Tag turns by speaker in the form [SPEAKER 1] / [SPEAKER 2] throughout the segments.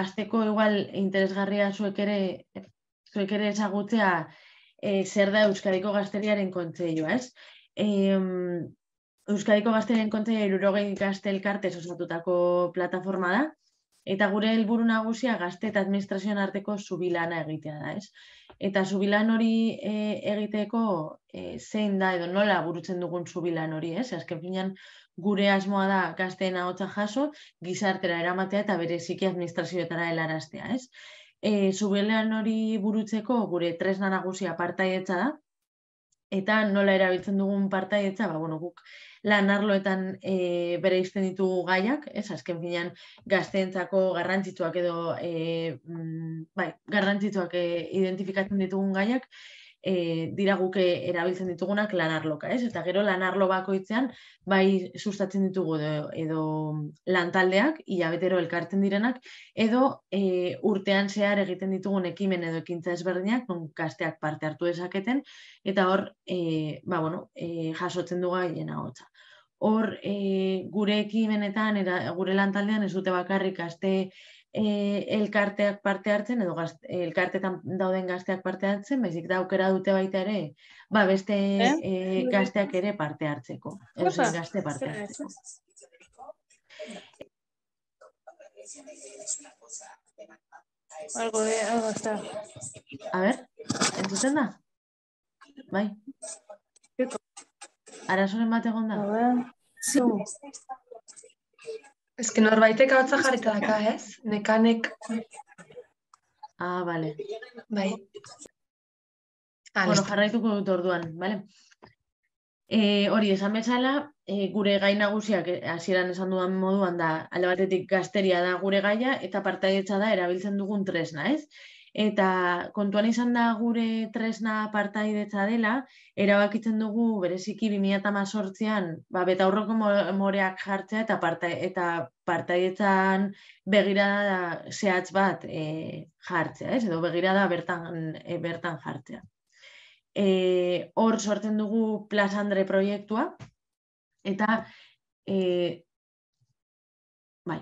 [SPEAKER 1] Azteko igual interesgarria zuek ere,
[SPEAKER 2] zuek ere ezagutzea e, zer da Euskadiko Gazteriaren kontseilua, ez? E, Euskadiko Gazteriaren kontseilua irurogei gaztelkartez osatutako plataforma da, eta gure helburu nagusia gazte eta administrazioan arteko zubilana egitea da, ez? Eta zubilan hori e, egiteko e, zein da edo nola burutzen dugun zubilan hori, ez? Azken finan gure asmoa da gazteena ahotsa jaso, gizartera eramatea eta bereziki administrazioetara helaraztea, ez? E, zubelean hori burutzeko gure tresna nagusia partaietza da, eta nola erabiltzen dugun partaietza, ba, bueno, guk lan arloetan e, bere izten ditugu gaiak, ez azken finean gazteentzako garrantzitsuak edo e, mm, bai, garrantzitsuak e, identifikatzen ditugun gaiak, e, dira guke eh, erabiltzen ditugunak lanarloka, ez? Eta gero lanarlo bakoitzean bai sustatzen ditugu edo, edo lantaldeak, hilabetero elkartzen direnak, edo e, urtean zehar egiten ditugun ekimen edo ekintza ezberdinak, non kasteak parte hartu ezaketen, eta hor, e, ba, bueno, e, jasotzen duga hilena hotza. Hor, e, gure ekimenetan, eta gure lantaldean ez dute bakarrik aste eh elkarteak parte hartzen edo el elkartetan dauden gazteak parte hartzen, baizik da aukera dute baita ere, ba beste eh? eh gazteak ere parte hartzeko. Ez gazte parte hartzeko.
[SPEAKER 1] Algo de algo está. A ver, ¿entusen
[SPEAKER 2] da? Bai. Arazo nemate gonda. A ver. Sí. Es que norbaitek hau txajarita daka, ez? Nekanek... Ah, bale. Bai. Ah, bueno, jarraituko dut orduan, bale? Eh, hori, esan bezala, eh, gure gai nagusiak eh, hasieran esan duan moduan da, alde batetik gazteria da gure gaia, eta partaietza da erabiltzen dugun tresna, ez? eta kontuan izan da gure tresna partaidetza dela, erabakitzen dugu bereziki 2018an, ba, beta aurroko moreak jartzea eta, parta, eta partaidetzan begirada zehatz bat e, jartzea, ez? edo begirada bertan, e, bertan jartzea. E, hor sortzen dugu Plazandre proiektua, eta e, bai.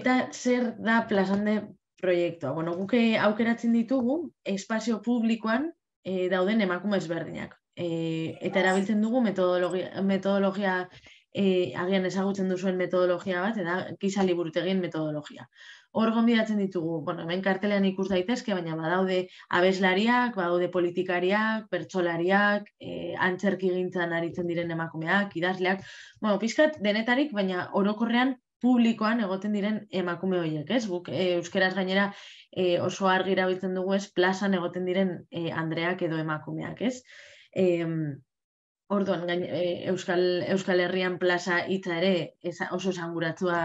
[SPEAKER 2] Eta zer da plazande proiektua. Bueno, guke eh, aukeratzen ditugu espazio publikoan e, dauden emakume ezberdinak. E, eta erabiltzen dugu metodologia, metodologia e, agian ezagutzen duzuen metodologia bat, eta gizali liburutegien metodologia. Hor gombidatzen ditugu, bueno, hemen kartelean ikus daitezke, baina badaude abeslariak, badaude politikariak, pertsolariak, e, antzerkigintzan aritzen diren emakumeak, idazleak, bueno, pizkat denetarik, baina orokorrean publikoan egoten diren emakume horiek, ez? Guk e, euskeraz gainera e, oso argi erabiltzen dugu ez plazan egoten diren eh, Andreak edo emakumeak, ez? E, orduan, Euskal, Euskal Herrian plaza hitza ere oso esanguratua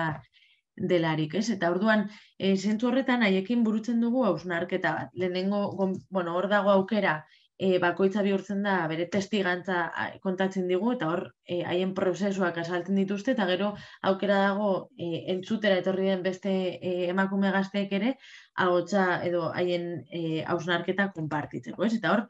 [SPEAKER 2] delarik, ez? Eta orduan, e, zentu horretan haiekin burutzen dugu hausnarketa bat. Lehenengo, bueno, hor dago aukera, e, bakoitza bihurtzen da bere testigantza kontatzen digu eta hor eh, haien prozesuak azaltzen dituzte eta gero aukera dago e, entzutera etorri den beste emakume gazteek ere ahotsa edo haien e, ausnarketa konpartitzeko, ez? Eta hor,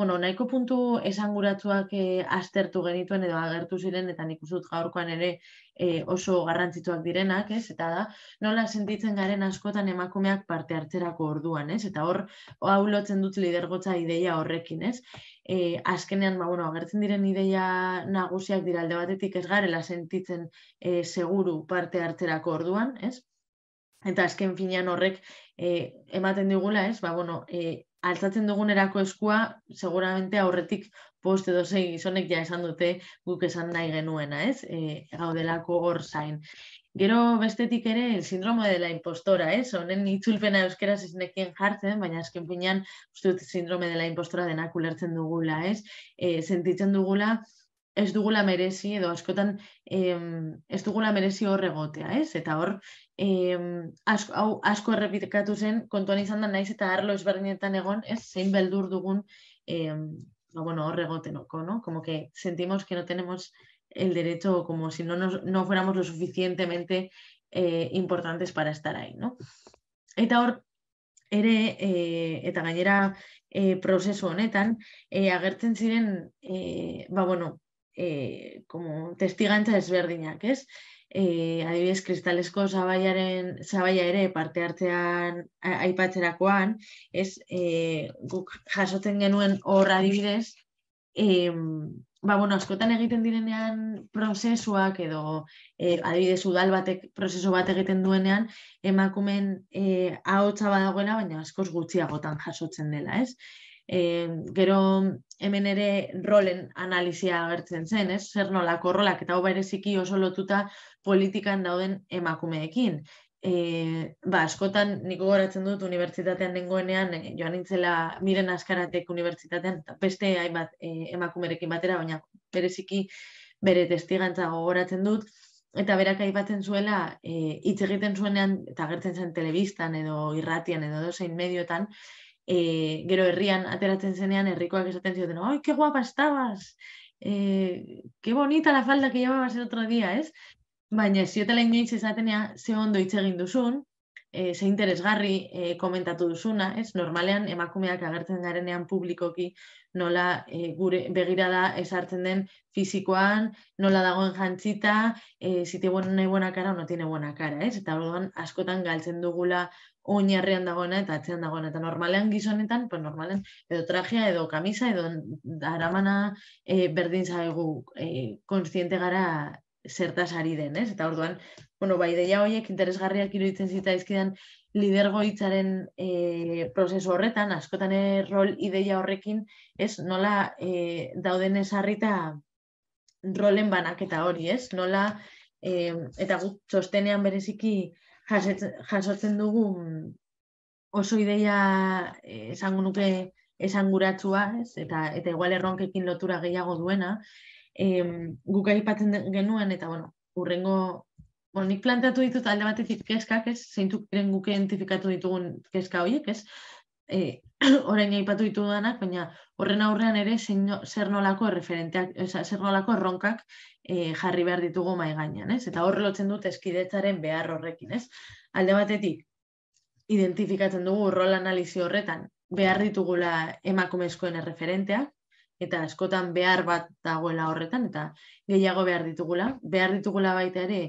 [SPEAKER 2] bueno, nahiko puntu esanguratuak e, aztertu genituen edo agertu ziren eta nik uzut gaurkoan ere e, oso garrantzitsuak direnak, ez? Eta da, nola sentitzen garen askotan emakumeak parte hartzerako orduan, ez? Eta hor, hau lotzen dut lidergotza ideia horrekin, ez? E, azkenean, ba, bueno, agertzen diren ideia nagusiak dira alde batetik ez garela sentitzen e, seguru parte hartzerako orduan, ez? Eta azken finean horrek e, ematen digula, ez? Ba, bueno, e, altzatzen dugunerako eskua seguramente aurretik post edo zein izonek ja esan dute guk esan nahi genuena, ez? E, gaudelako hor zain. Gero bestetik ere, el sindromo de la impostora, ez? Honen itzulpena euskera zizinekien jartzen, baina azken pinean, uste dut, sindrome de la impostora denak ulertzen dugula, ez? E, sentitzen dugula, ez dugula merezi, edo askotan, em, ez dugula merezi horregotea, ez? Eta hor, em, asko, au, asko errepikatu zen, kontuan izan da naiz eta arlo ezberdinetan egon, ez? Zein beldur dugun, em, bueno, Orrego Tenoco, ¿no? Como que sentimos que no tenemos el derecho como si no, no fuéramos lo suficientemente eh, importantes para estar ahí, ¿no? Eta hor, ere, e, eta gainera e, prozesu honetan, e, agertzen ziren, e, ba, bueno, como e, adibidez, kristalesko zabaiaren, zabaia ere parte hartzean aipatzerakoan, ez, e, guk jasotzen genuen hor adibidez, e, ba, askotan egiten direnean prozesuak edo e, adibidez udal batek prozesu bat egiten duenean emakumen e, ahotsa badagoena baina askoz gutxiagotan jasotzen dela, ez? E, gero hemen ere rolen analizia agertzen zen, ez? Zer nolako rolak eta bereziki oso lotuta politikan dauden emakumeekin. E, ba, askotan niko goratzen dut unibertsitatean dengoenean eh, joan nintzela miren askaratek unibertsitatean beste hainbat e, emakumerekin batera, baina bereziki bere testigantza gogoratzen dut eta berak aipatzen zuela eh, hitz egiten zuenean eta agertzen zen telebistan edo irratian edo dozein medioetan e, gero herrian ateratzen zenean herrikoak esaten zioten, "Ai, qué guapa estabas." Eh, qué bonita la falda que llevabas el otro día, ¿es? Baina ziotela inoiz esatenea ze ondo hitz egin duzun, eh, ze interesgarri eh, komentatu duzuna, ¿es? Normalean emakumeak agertzen garenean publikoki nola eh, gure begirada esartzen den fisikoan, nola dagoen jantzita, eh, si tiene buena cara o no tiene buena cara, ez? Eta orduan askotan galtzen dugula oinarrean dagoena eta atzean dagoena. Eta normalean gizonetan, pues normalean, edo trajea, edo kamisa, edo aramana e, eh, berdin zaigu e, eh, gara zertas ari den, ez? Eta orduan, bueno, bai, deia horiek interesgarriak iruditzen zita izkidan lidergoitzaren eh, prozesu horretan, askotan rol ideia horrekin, ez, nola e, dauden ezarrita rolen banaketa hori, ez? Nola, e, eta gut, txostenean bereziki, jasetzen, jasotzen dugu mm, oso ideia eh, esango nuke esanguratsua, ez? Eta eta igual erronkekin lotura gehiago duena, em, guk aipatzen genuen eta bueno, urrengo Bueno, nik planteatu ditut alde batetik kezkak, ez? Zeintzuk diren guke identifikatu ditugun kezka horiek, ez? e, orain aipatu ditu danak, baina horren aurrean ere zer nolako referenteak, zer nolako erronkak e, jarri behar ditugu mai gainean, ez? Eta horrelotzen lotzen dut eskidetzaren behar horrekin, ez? Alde batetik, identifikatzen dugu rol analizi horretan behar ditugula emakumezkoen erreferenteak, eta askotan behar bat dagoela horretan, eta gehiago behar ditugula. Behar ditugula baita ere,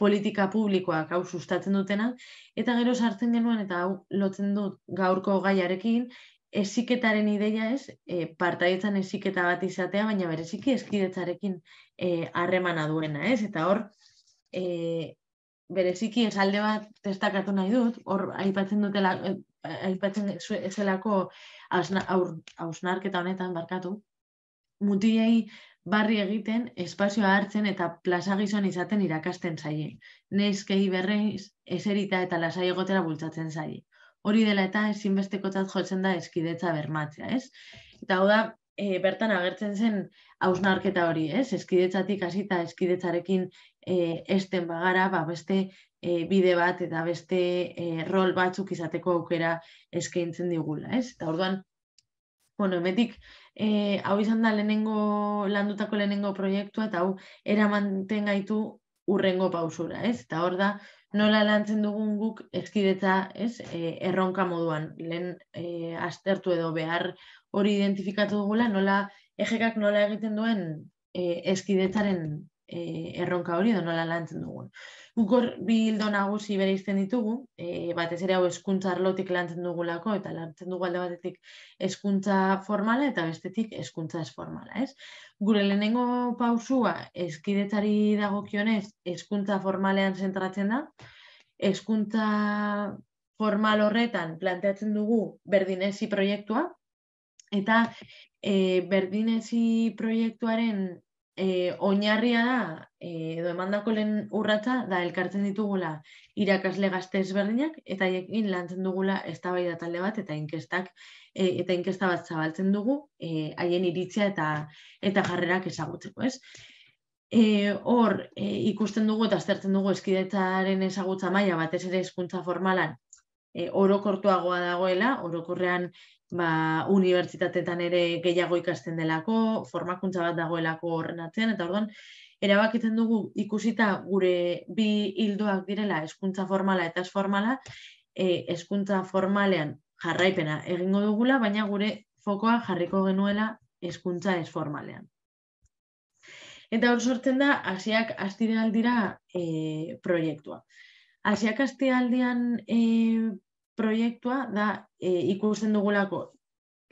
[SPEAKER 2] politika publikoak hau sustatzen dutenak, eta gero sartzen genuen, eta hau lotzen dut gaurko gaiarekin, esiketaren ideia ez, e, partaietzan esiketa bat izatea, baina bereziki eskidetzarekin e, harremana e, duena, ez? Eta hor, e, bereziki ez alde bat testakatu nahi dut, hor, aipatzen dutela, e, aipatzen ezelako ausnarketa honetan barkatu, mutiei barri egiten, espazioa hartzen eta plaza gizon izaten irakasten zaie. Neizkei berreiz, eserita eta lasai egotera bultzatzen zaie. Hori dela eta ezinbesteko tzat jotzen da eskidetza bermatzea, ez? Eta hau da, e, bertan agertzen zen hausnarketa hori, ez? Eskidetzatik hasi eta eskidetzarekin e, esten bagara, ba, beste e, bide bat eta beste e, rol batzuk izateko aukera eskaintzen digula, ez? Eta orduan, bueno, emetik, eh, hau izan da lehenengo, landutako lehenengo proiektua, eta hau era mantengaitu urrengo pausura, ez? Eta hor da, nola lantzen dugun guk ezkidetza, ez, e, erronka moduan, lehen e, aztertu edo behar hori identifikatu dugula, nola, ejekak nola egiten duen e, ezkidetzaren e, erronka hori donola nola lantzen dugun. Gukor bildo nagusi bere izten ditugu, e, batez ere hau eskuntza arlotik lantzen dugulako, eta lantzen dugu alde batetik eskuntza formala eta bestetik eskuntza esformala. Ez? Gure lehenengo pausua eskidetari dagokionez eskuntza formalean zentratzen da, eskuntza formal horretan planteatzen dugu berdinezi proiektua, eta e, berdinezi proiektuaren e, oinarria da, eh, edo emandako lehen urratza, da elkartzen ditugula irakasle gazte ezberdinak, eta ekin lantzen dugula eztabaida talde bat, eta inkestak, e, eta inkesta bat zabaltzen dugu, haien iritzia eta eta jarrerak ezagutzeko, ez? E, hor, ikusten dugu eta aztertzen dugu eskidetzaren ezagutza maila, batez ere hezkuntza formalan, e, orokortuagoa dagoela, orokorrean ba, unibertsitatetan ere gehiago ikasten delako, formakuntza bat dagoelako horren atzean, eta orduan, erabakitzen dugu ikusita gure bi hildoak direla, eskuntza formala eta esformala, e, eskuntza formalean jarraipena egingo dugula, baina gure fokoa jarriko genuela eskuntza esformalean. Eta hor sortzen da, Asiak astire aldira e, proiektua. Asiak astialdian e, proiektua da e, ikusten dugulako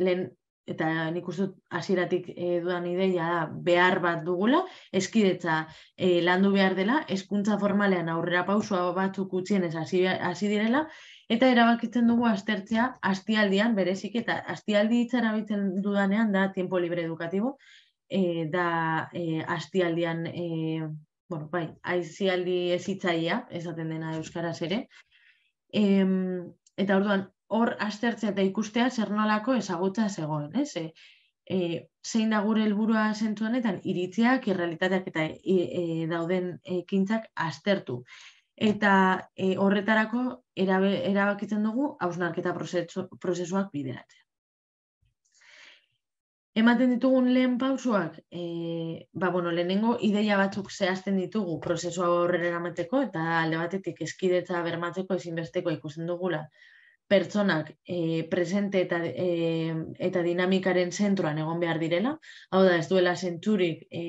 [SPEAKER 2] lehen eta nik uste dut hasieratik e, dudan ideia da behar bat dugula, eskidetza e, landu behar dela, hezkuntza formalean aurrera pausua batzuk utzien ez hasi direla, eta erabakitzen dugu aztertzea astialdian berezik eta astialdi hitz erabiltzen dudanean da tiempo libre Educativo e, da e, astialdian e, bueno, bai, aizialdi ezitzaia, esaten dena euskaraz ere. Em, Eta orduan, hor aztertzea eta ikustea zer nolako ezagutza zegoen, ez? E, e, zein da gure helburua zentzu honetan, iritziak, irrealitateak eta e, e, dauden ekintzak aztertu. Eta e, horretarako erabe, erabakitzen dugu hausnarketa prozesuak bideat ematen ditugun lehen pausuak, e, ba, bueno, lehenengo ideia batzuk zehazten ditugu prozesua aurrera eramateko eta alde batetik eskidetza bermatzeko ezinbesteko ikusten dugula pertsonak e, presente eta, e, eta dinamikaren zentroan egon behar direla, hau da ez duela zentzurik e,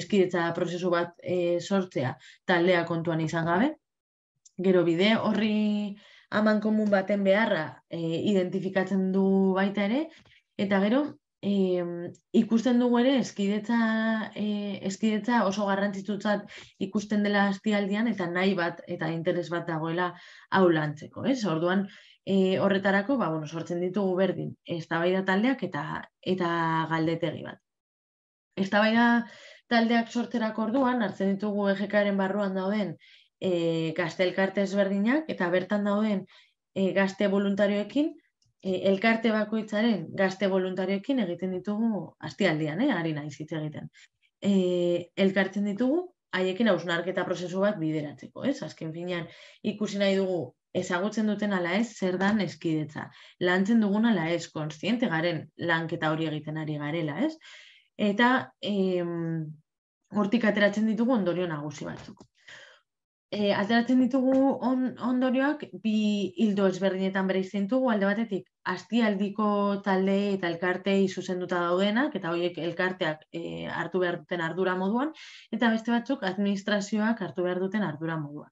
[SPEAKER 2] eskidetza prozesu bat e, sortzea taldea kontuan izan gabe. Gero bide horri aman komun baten beharra e, identifikatzen du baita ere, eta gero e, ikusten dugu ere eskidetza, eskidetza eh, oso garrantzitutzat ikusten dela aztialdian eta nahi bat eta interes bat dagoela hau lantzeko. Ez? Orduan e, horretarako ba, bueno, sortzen ditugu berdin eztabaida taldeak eta eta galdetegi bat. Eztabaida taldeak sortzerak orduan hartzen ditugu EJKaren barruan dauden e, eh, gaztelkartez berdinak eta bertan dauden e, gazte voluntarioekin E, elkarte bakoitzaren gazte voluntarioekin egiten ditugu astialdian, eh, ari naiz hitz egiten. Eh, elkartzen ditugu haiekin ausnarketa prozesu bat bideratzeko, ez? Azken finean ikusi nahi dugu ezagutzen duten ala ez zer dan eskidetza. Lantzen duguna ala ez kontziente garen lanketa hori egiten ari garela, ez? Eta em, hortik ateratzen ditugu ondorio nagusi batzuk e, ditugu on, ondorioak bi hildo ezberdinetan bere izentugu alde batetik astialdiko talde eta elkartei zuzenduta daudenak eta horiek elkarteak eh, hartu behar duten ardura moduan eta beste batzuk administrazioak hartu behar duten ardura moduan.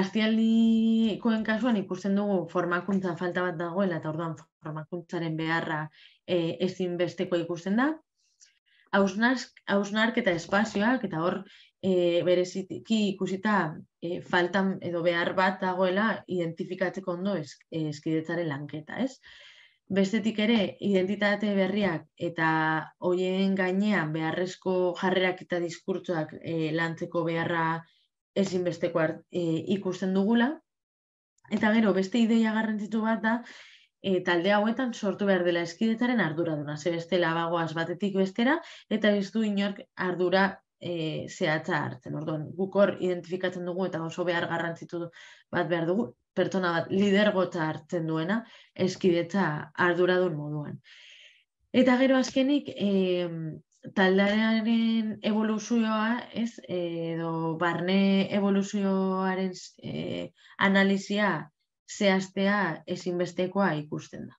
[SPEAKER 2] Astialdikoen kasuan ikusten dugu formakuntza falta bat dagoela eta orduan formakuntzaren beharra e, eh, ezinbesteko ikusten da. Ausnark, ausnark eta espazioak eta hor e, bereziki ikusita e, faltan edo behar bat dagoela identifikatzeko ondo eskidetzaren e, lanketa, ez? Bestetik ere, identitate berriak eta hoien gainean beharrezko jarrerak eta diskurtuak e, lantzeko beharra ezinbesteko e, ikusten dugula. Eta gero, beste ideia garrantzitu bat da, e, talde hauetan sortu behar dela eskidetaren ardura duna. bestela bagoaz batetik bestera, eta ez du inork ardura e, zehatza hartzen. Orduan, gukor identifikatzen dugu eta oso behar garrantzitu bat behar dugu, pertsona bat lidergota hartzen duena, eskidetza arduradun moduan. Eta gero azkenik, e, taldearen evoluzioa, ez, edo barne evoluzioaren e, eh, analizia zehaztea ezinbestekoa ikusten da.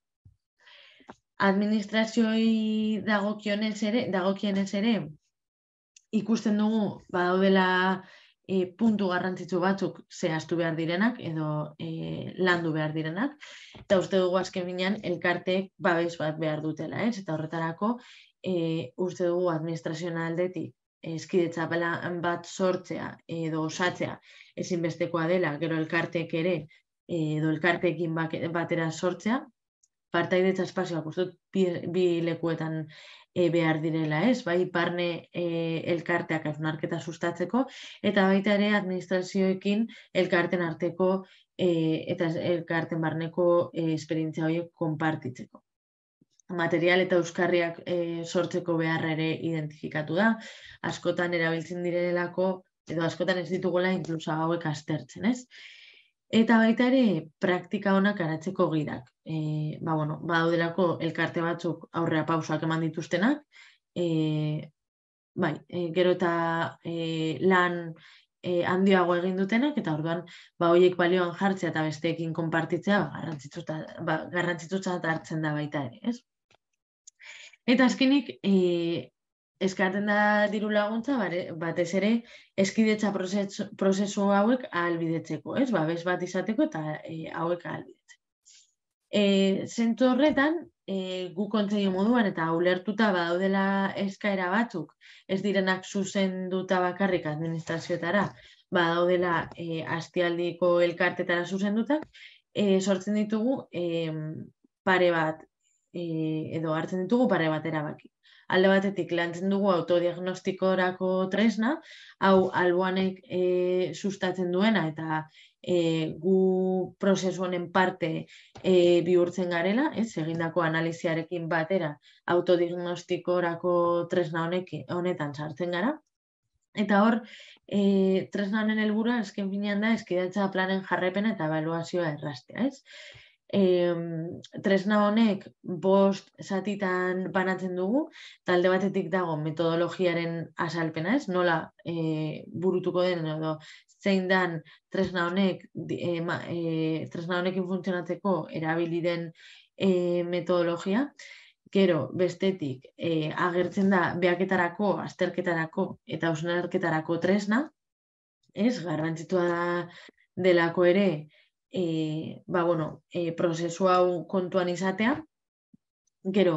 [SPEAKER 2] Administrazioi dagokionez ere, dagokionez ere, ikusten dugu badaudela e, puntu garrantzitsu batzuk zehaztu behar direnak edo e, landu behar direnak eta uste dugu azken binean elkartek babes bat behar dutela ez eta horretarako e, uste dugu administrazioan aldetik eskidetza bat sortzea edo osatzea ezinbestekoa dela gero elkartek ere edo elkartekin batera sortzea partaidetza espazioak uste dut bi, lekuetan eh, behar direla, ez? Bai, parne eh, elkarteak ez sustatzeko, eta baita ere administrazioekin elkarten arteko eh, eta elkarten barneko e, esperientzia horiek konpartitzeko. Material eta euskarriak sortzeko beharra ere identifikatu da, askotan erabiltzen direlako, edo askotan ez ditugola inklusa gauek astertzen, ez? Eta baita ere, praktika honak aratzeko gidak. E, ba, bueno, badaudelako elkarte batzuk aurrera pausoak eman dituztenak, e, bai, e, gero eta e, lan e, handiago egin dutenak, eta orduan, ba, hoiek balioan jartzea eta besteekin konpartitzea, ba, garrantzitzuta, ba, hartzen da baita ere, ez? Eta azkenik, e, eskaten da diru laguntza batez ere eskidetza prozesu, hauek ahalbidetzeko ez? Ba, bat izateko eta e, hauek albidetzeko. Eh, horretan, e, gu kontzei moduan eta ulertuta badaudela eskaera batzuk, ez direnak zuzenduta bakarrik administrazioetara, badaudela eh astialdiko elkartetara zuzenduta, e, sortzen ditugu e, pare bat e, edo hartzen ditugu pare batera bakik alde batetik lantzen dugu autodiagnostikorako tresna, hau alboanek e, sustatzen duena eta e, gu prozesu honen parte e, bihurtzen garela, ez, egindako analiziarekin batera autodiagnostikorako tresna honek, honetan sartzen gara. Eta hor, e, tresna honen helburua esken finean da eskidatza planen jarrepena eta evaluazioa errastea. ez? e, tresna honek bost zatitan banatzen dugu, talde batetik dago metodologiaren asalpena ez, nola e, burutuko den edo zein dan tresna honek e, e, tresna honekin funtzionatzeko erabili den e, metodologia, Gero, bestetik, e, agertzen da beaketarako, azterketarako eta osnerketarako tresna, ez, garrantzitua delako ere, e, ba, bueno, e, prozesu hau kontuan izatea. Gero,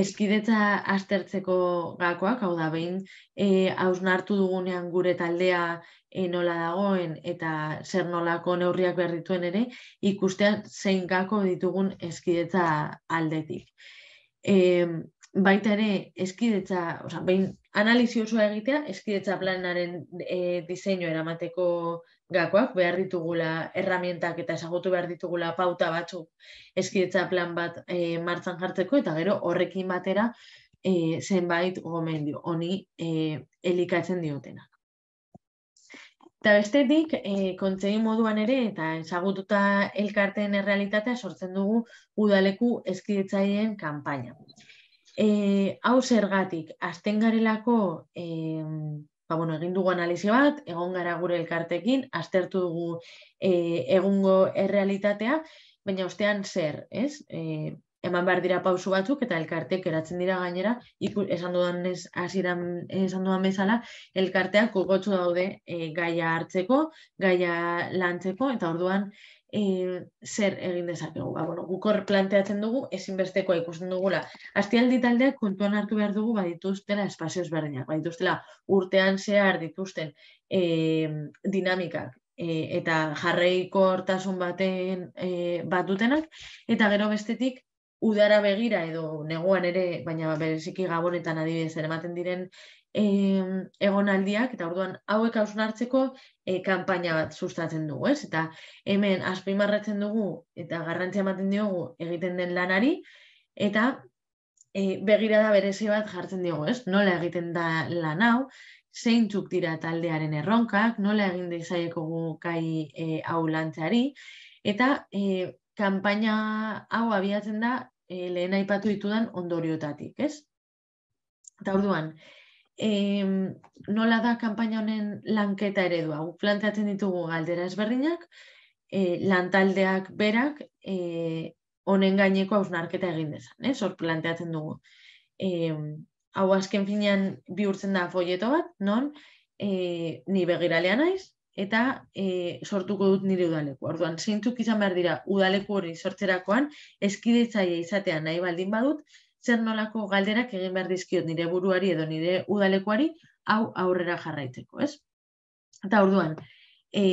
[SPEAKER 2] eskidetza aztertzeko gakoak, hau da, behin e, hausnartu dugunean gure taldea e, nola dagoen eta zer nolako neurriak berrituen ere, ikustea zein gako ditugun eskidetza aldetik. E, baita ere, eskidetza, oza, behin analizio osoa egitea, eskidetza planaren e, diseinu eramateko gakoak behar ditugula erramientak eta esagotu behar ditugula pauta batzuk eskidetza plan bat e, eh, martzan jartzeko eta gero horrekin batera e, zenbait gomendio, honi e, elikatzen diotenak. Eta bestetik, e, kontzei moduan ere eta esagututa elkarteen errealitatea sortzen dugu udaleku eskidetzaileen kanpaina. E, hau zergatik, azten garelako e, ba, egin dugu analizi bat, egon gara gure elkartekin, aztertu dugu e, egungo errealitatea, baina ustean zer, ez? E, eman behar dira pausu batzuk eta elkartek eratzen dira gainera, esan dudan ez, aziran, esan dudan bezala, elkarteak daude e, gaia hartzeko, gaia lantzeko, eta orduan, e, zer egin dezakegu. Ba, bueno, gukor planteatzen dugu, ezinbestekoa ikusten dugula. Aztialdi taldeak kontuan hartu behar dugu badituztela espazio ezberdinak, badituztela urtean zehar dituzten e, dinamikak eh, eta jarreiko hortasun baten e, batutenak, eta gero bestetik udara begira edo neguan ere, baina bereziki gabonetan adibidez ematen diren e, egonaldiak, eta orduan hauek hausun hartzeko e, eh, kanpaina bat sustatzen dugu, ez? Eta hemen azpimarratzen dugu eta garrantzia ematen diogu egiten den lanari, eta e, eh, begirada berezi bat jartzen diogu, ez? Nola egiten da lan hau, zeintzuk dira taldearen erronkak, nola egin dezaieko gukai e, eh, hau lantzari, eta e, kanpaina hau abiatzen da e, lehen aipatu ditudan ondoriotatik, ez? Eta orduan, nola da kanpaina honen lanketa eredua. Guk planteatzen ditugu galdera ezberdinak, eh, lantaldeak berak eh, honen gaineko hausnarketa egin dezan, eh? planteatzen dugu. hau azken finean bihurtzen da folleto bat, non eh, ni begiralea naiz, eta e, sortuko dut nire udaleku. Orduan, zeintzuk izan behar dira udaleku hori sortzerakoan, eskideitzaia izatea nahi baldin badut, zer nolako galderak egin behar dizkiot nire buruari edo nire udalekuari hau aurrera jarraitzeko, ez? Eta orduan, e,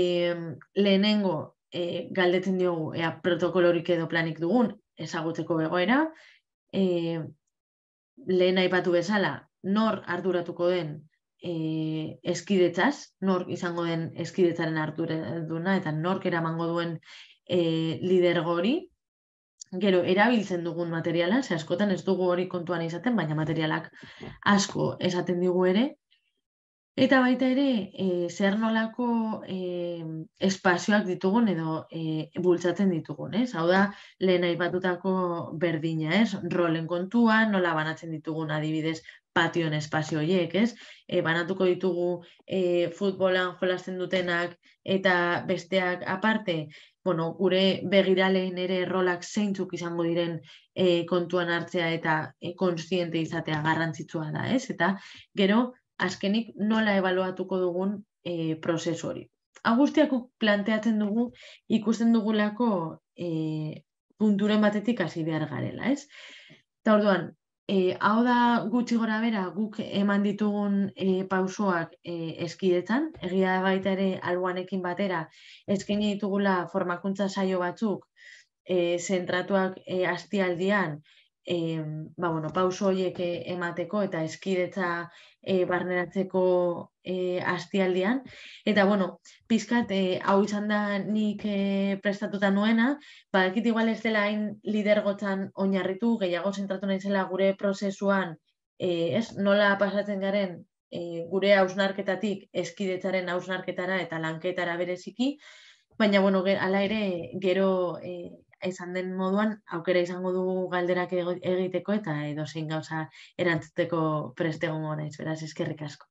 [SPEAKER 2] lehenengo e, galdetzen diogu ea protokolorik edo planik dugun ezagutzeko begoera, e, eh, lehen aipatu bezala, nor arduratuko den e, eh, eskidetzaz, nor izango den eskidetzaren arduraduna eta nork eramango duen e, lidergori gero erabiltzen dugun materiala, ze askotan ez dugu hori kontuan izaten, baina materialak asko esaten digu ere, Eta baita ere, e, zer nolako e, espazioak ditugun edo e, bultzatzen ditugun, ez? Hau da, lehena ipatutako berdina, ez? Rolen kontua, nola banatzen ditugun adibidez patioen espazio horiek, ez? E, banatuko ditugu e, futbolan jolasten dutenak eta besteak aparte, bueno, gure begiraleen ere rolak zeintzuk izango diren e, kontuan hartzea eta e, kontziente izatea garrantzitsua da, ez? Eta gero, azkenik nola ebaluatuko dugun e, prozesu hori. Agustiak planteatzen dugu, ikusten dugulako e, punturen batetik hasi behar garela, ez? Eta orduan, E, hau da gutxi gora bera guk eman ditugun e, pausoak e, eh, eskidetan, egia baita ere alguanekin batera eskaini ditugula formakuntza saio batzuk e, zentratuak e, astialdian, e, bueno, pauso horiek emateko eta eskidetza e, barneratzeko e, astialdian. Eta, bueno, pizkat, e, eh, hau izan da nik e, prestatuta nuena, badakit igual ez dela hain lidergotan oinarritu, gehiago zentratu naizela gure prozesuan, e, ez, nola pasatzen garen e, gure hausnarketatik eskidetzaren hausnarketara eta lanketara bereziki, baina, bueno, ala ere, gero e, esan den moduan, aukera izango dugu galderak egiteko eta edo zein gauza erantzuteko prestegun naiz, beraz, eskerrik asko.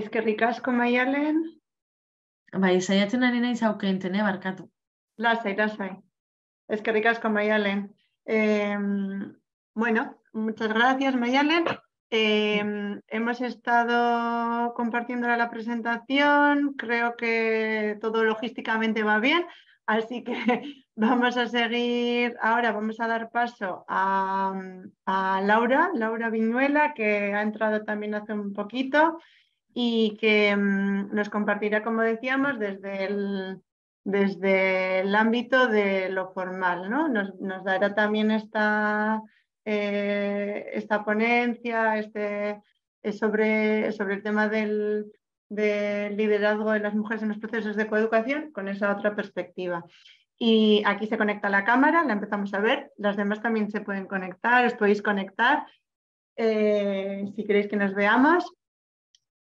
[SPEAKER 1] Eskerrik asko maialen. Bai, saiatzen ari naiz aukenten,
[SPEAKER 2] eh, barkatu.
[SPEAKER 3] Lasai, lasai. Eskerrik asko maialen. Eh, bueno, muchas gracias maialen. Em, hemos estado compartiendo la presentación, creo que todo logísticamente va bien, así que vamos a seguir ahora, vamos a dar paso a, Laura, Laura Viñuela, que ha entrado también hace un poquito y que em, nos compartirá, como decíamos, desde el, desde el ámbito de lo formal, ¿no? nos dará también esta eh, esta ponencia este, sobre, el tema del, liderazgo de las mujeres en los procesos de coeducación con esa otra perspectiva. Y aquí se conecta la cámara, la empezamos a ver. Las demás también se pueden conectar, os podéis conectar eh, si queréis que nos veamos.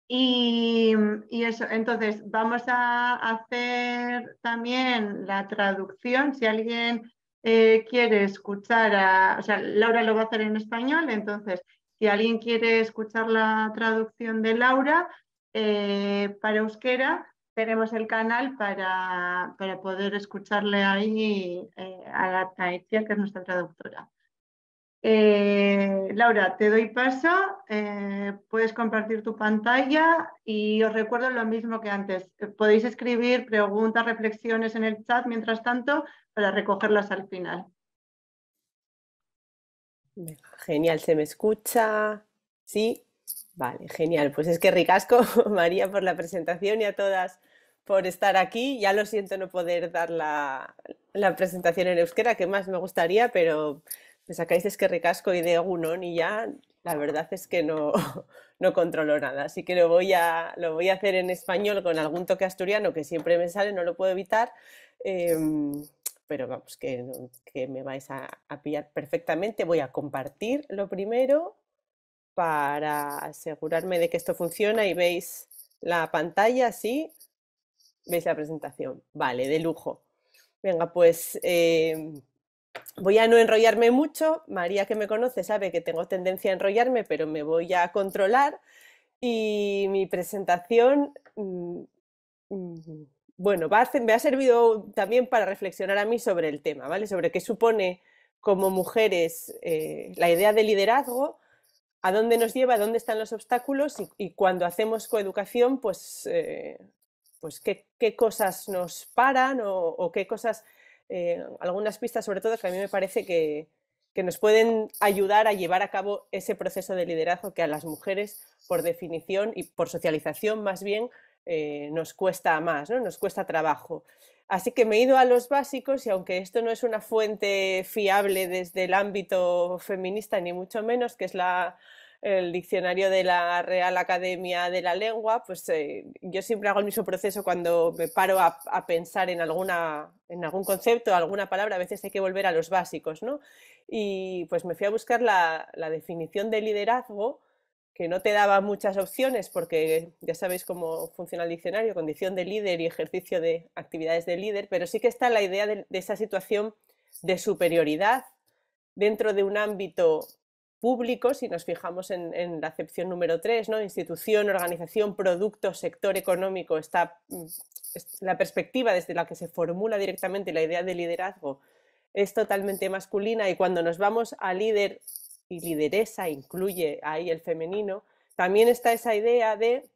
[SPEAKER 3] Y, y, eso, entonces vamos a hacer también la traducción. Si alguien eh, quiere escuchar o sea, Laura lo va a hacer en español, entonces si alguien quiere escuchar la traducción de Laura eh, para euskera, tenemos el canal para, para poder escucharle ahí eh, a la Taitia, que es nuestra traductora. Laura, te doy paso, puedes compartir tu pantalla y os recuerdo lo mismo que antes. Podéis escribir preguntas, reflexiones en el chat mientras tanto para recogerlas al final.
[SPEAKER 4] Genial, ¿se me escucha? ¿Sí? Vale, genial. Pues es que ricasco, María, por la presentación y a todas por estar aquí. Ya lo siento no poder dar la, presentación en euskera, que más me gustaría, pero me sacáis es que ricasco y de Gunón y ya la verdad es que no, controlo nada. Así que lo voy, a, lo voy a hacer en español con algún toque asturiano que siempre me sale, no lo puedo evitar. Em, pero vamos, que, me vais a, pillar perfectamente. Voy a compartir lo primero para asegurarme de que esto funciona y veis la pantalla ¿sí? ¿Veis la presentación? Vale, de lujo. Venga, pues eh, voy a no enrollarme mucho. María que me conoce sabe que tengo tendencia a enrollarme, pero me voy a controlar. Y mi presentación mm, mm, bueno, me ha servido también para reflexionar a mí sobre el tema, ¿vale? Sobre qué supone como mujeres eh, la idea de liderazgo, a dónde nos lleva, dónde están los obstáculos y, cuando hacemos coeducación, pues, eh, pues qué, cosas nos paran o, qué cosas, eh, algunas pistas sobre todo que a mí me parece que, que nos pueden ayudar a llevar a cabo ese proceso de liderazgo que a las mujeres, por definición y por socialización más bien, eh, nos cuesta más, ¿no? nos cuesta trabajo. Así que me he ido a los básicos y aunque esto no es una fuente fiable desde el ámbito feminista, ni mucho menos, que es el diccionario de la Real Academia de la Lengua, pues eh, yo siempre hago el mismo proceso cuando me paro a, pensar en, alguna, en algún concepto, alguna palabra, a veces hay que volver a los básicos, ¿no? Y pues me fui a buscar la definición de liderazgo que no te daba muchas opciones porque ya sabéis cómo funciona el diccionario, condición de líder y ejercicio de actividades de líder, pero sí que está la idea de, esa situación de superioridad dentro de un ámbito público, si nos fijamos en, la acepción número 3, ¿no? institución, organización, producto, sector económico, está mm, la perspectiva desde la que se formula directamente la idea de liderazgo es totalmente masculina y cuando nos vamos a líder y lideresa incluye ahí el femenino, también está esa idea de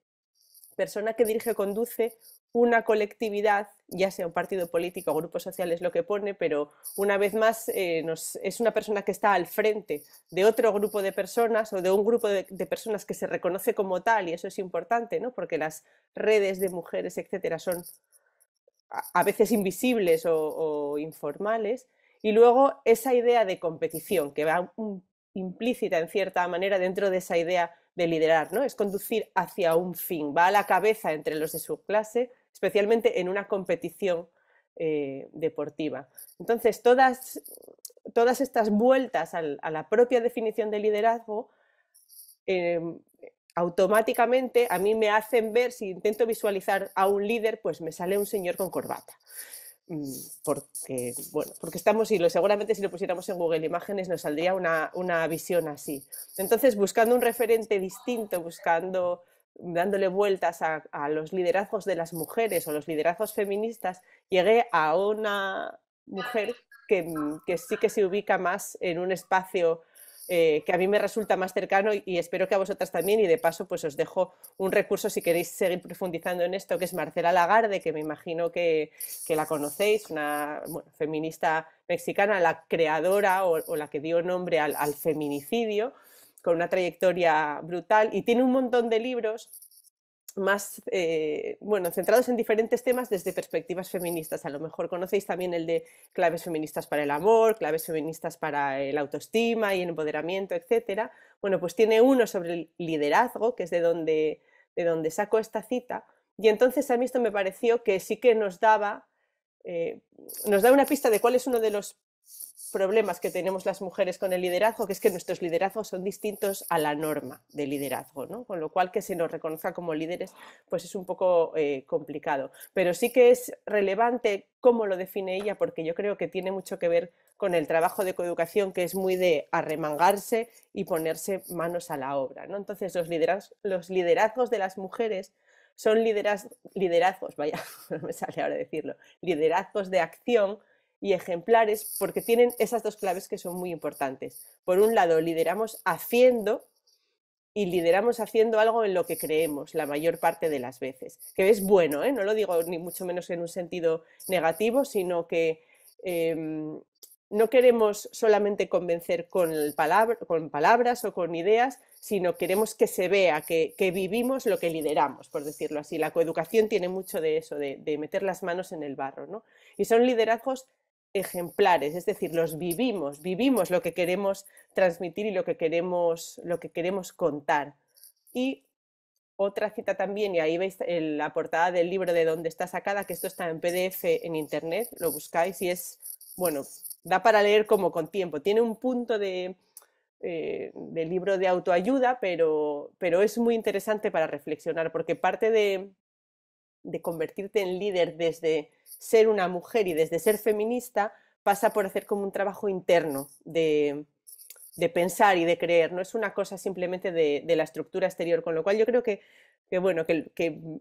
[SPEAKER 4] persona que dirige o conduce una colectividad, ya sea un partido político o grupo social es lo que pone, pero una vez más eh, es una persona que está al frente de otro grupo de personas o de un grupo de, personas que se reconoce como tal, y eso es importante, ¿no? porque las redes de mujeres, etcétera, son a, veces invisibles o, o informales. Y luego esa idea de competición que va un implícita en cierta manera dentro de esa idea de liderar, ¿no? Es conducir hacia un fin, va a la cabeza entre los de su clase, especialmente en una competición eh, deportiva. Entonces, todas, todas estas vueltas a la propia definición de liderazgo em, automáticamente a mí me hacen ver, si intento visualizar a un líder, pues me sale un señor con corbata. Mm, porque, bueno, porque estamos, y seguramente si lo pusiéramos en Google Imágenes nos saldría una, visión así. Entonces, buscando un referente distinto, buscando dándole vueltas a, los liderazgos de las mujeres o los liderazgos feministas, llegué a una mujer que, mm, que, sí que se ubica más en un espacio eh, que a mí me resulta más cercano y, espero que a vosotras también. Y de paso, pues os dejo un recurso si queréis seguir profundizando en esto, que es Marcela Lagarde, que me imagino que, la conocéis, una feminista mexicana, la creadora o, la que dio nombre al, al feminicidio, con una trayectoria brutal. Y tiene un montón de libros más, eh, bueno, centrados en diferentes temas desde perspectivas feministas. A lo mejor conocéis también el de claves feministas para el amor, claves feministas para el autoestima y el empoderamiento, etc. Bueno, pues tiene uno sobre el liderazgo, que es de donde, de donde saco esta cita. Y entonces a mí esto me pareció que sí que nos daba, eh, nos da una pista de cuál es uno de los problemas que tenemos las mujeres con el liderazgo, que es que nuestros liderazgos son distintos a la norma de liderazgo, con lo cual que se nos reconozca como líderes pues es un poco eh, complicado. Pero sí que es relevante cómo lo define ella, porque yo creo que tiene mucho que ver con el trabajo de coeducación, que es muy de arremangarse y ponerse manos a la obra. ¿no? Entonces, los liderazgos, los liderazgos de las mujeres son liderazgos, vaya, no me sale ahora decirlo, liderazgos de acción y ejemplares porque tienen esas dos claves que son muy importantes. Por un lado, lideramos haciendo y lideramos haciendo algo en lo que creemos la mayor parte de las veces, que es bueno, ¿eh? no lo digo ni mucho menos en un sentido negativo, sino que em, no queremos solamente convencer con, palabras o con ideas, sino queremos que se vea que, vivimos lo que lideramos, por decirlo así. La coeducación tiene mucho de eso, de, meter las manos en el barro, Y son liderazgos ejemplares, es decir, los vivimos, vivimos lo que queremos transmitir y lo que queremos, lo que queremos contar. Y otra cita también, y ahí veis la portada del libro de donde está sacada, que esto está en PDF en internet, lo buscáis y es, bueno, da para leer como con tiempo. Tiene un punto eh, de, libro de autoayuda, pero, pero es muy interesante para reflexionar, porque parte de, de convertirte en líder desde ser una mujer y desde ser feminista pasa por hacer como un trabajo interno de, pensar y de creer, no es una cosa simplemente de, la estructura exterior, con lo cual yo creo que, bueno, que,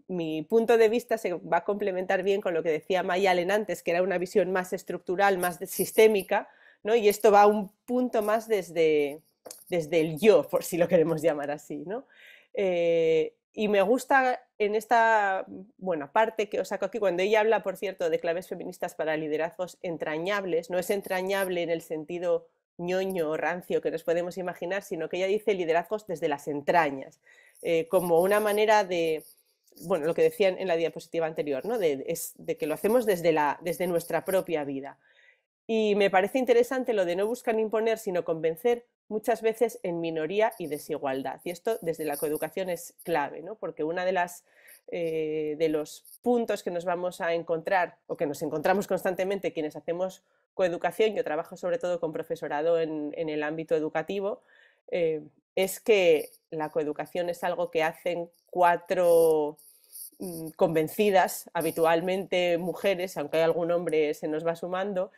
[SPEAKER 4] mi punto de vista se va a complementar bien con lo que decía Allen antes, que era una visión más estructural, más sistémica, ¿no? y esto va a un punto más desde, desde el yo, por si lo queremos llamar así. ¿no? Eh, y me gusta en esta bueno, parte que os saco aquí, cuando ella habla, por cierto, de claves feministas para liderazgos entrañables, no es entrañable en el sentido ñoño o rancio que nos podemos imaginar, sino que ella dice liderazgos desde las entrañas, eh, como una manera de, bueno, lo que decían en la diapositiva anterior, ¿no? de, de que lo hacemos desde, desde nuestra propia vida. Y me parece interesante lo de no buscar imponer, sino convencer muchas veces en minoría y desigualdad. Y esto desde la coeducación es clave, ¿no? porque una de las eh, de los puntos que nos vamos a encontrar o que nos encontramos constantemente quienes hacemos coeducación, yo trabajo sobre todo con profesorado en, el ámbito educativo, eh, es que la coeducación es algo que hacen cuatro mm, convencidas, habitualmente mujeres, aunque hay algún hombre se nos va sumando,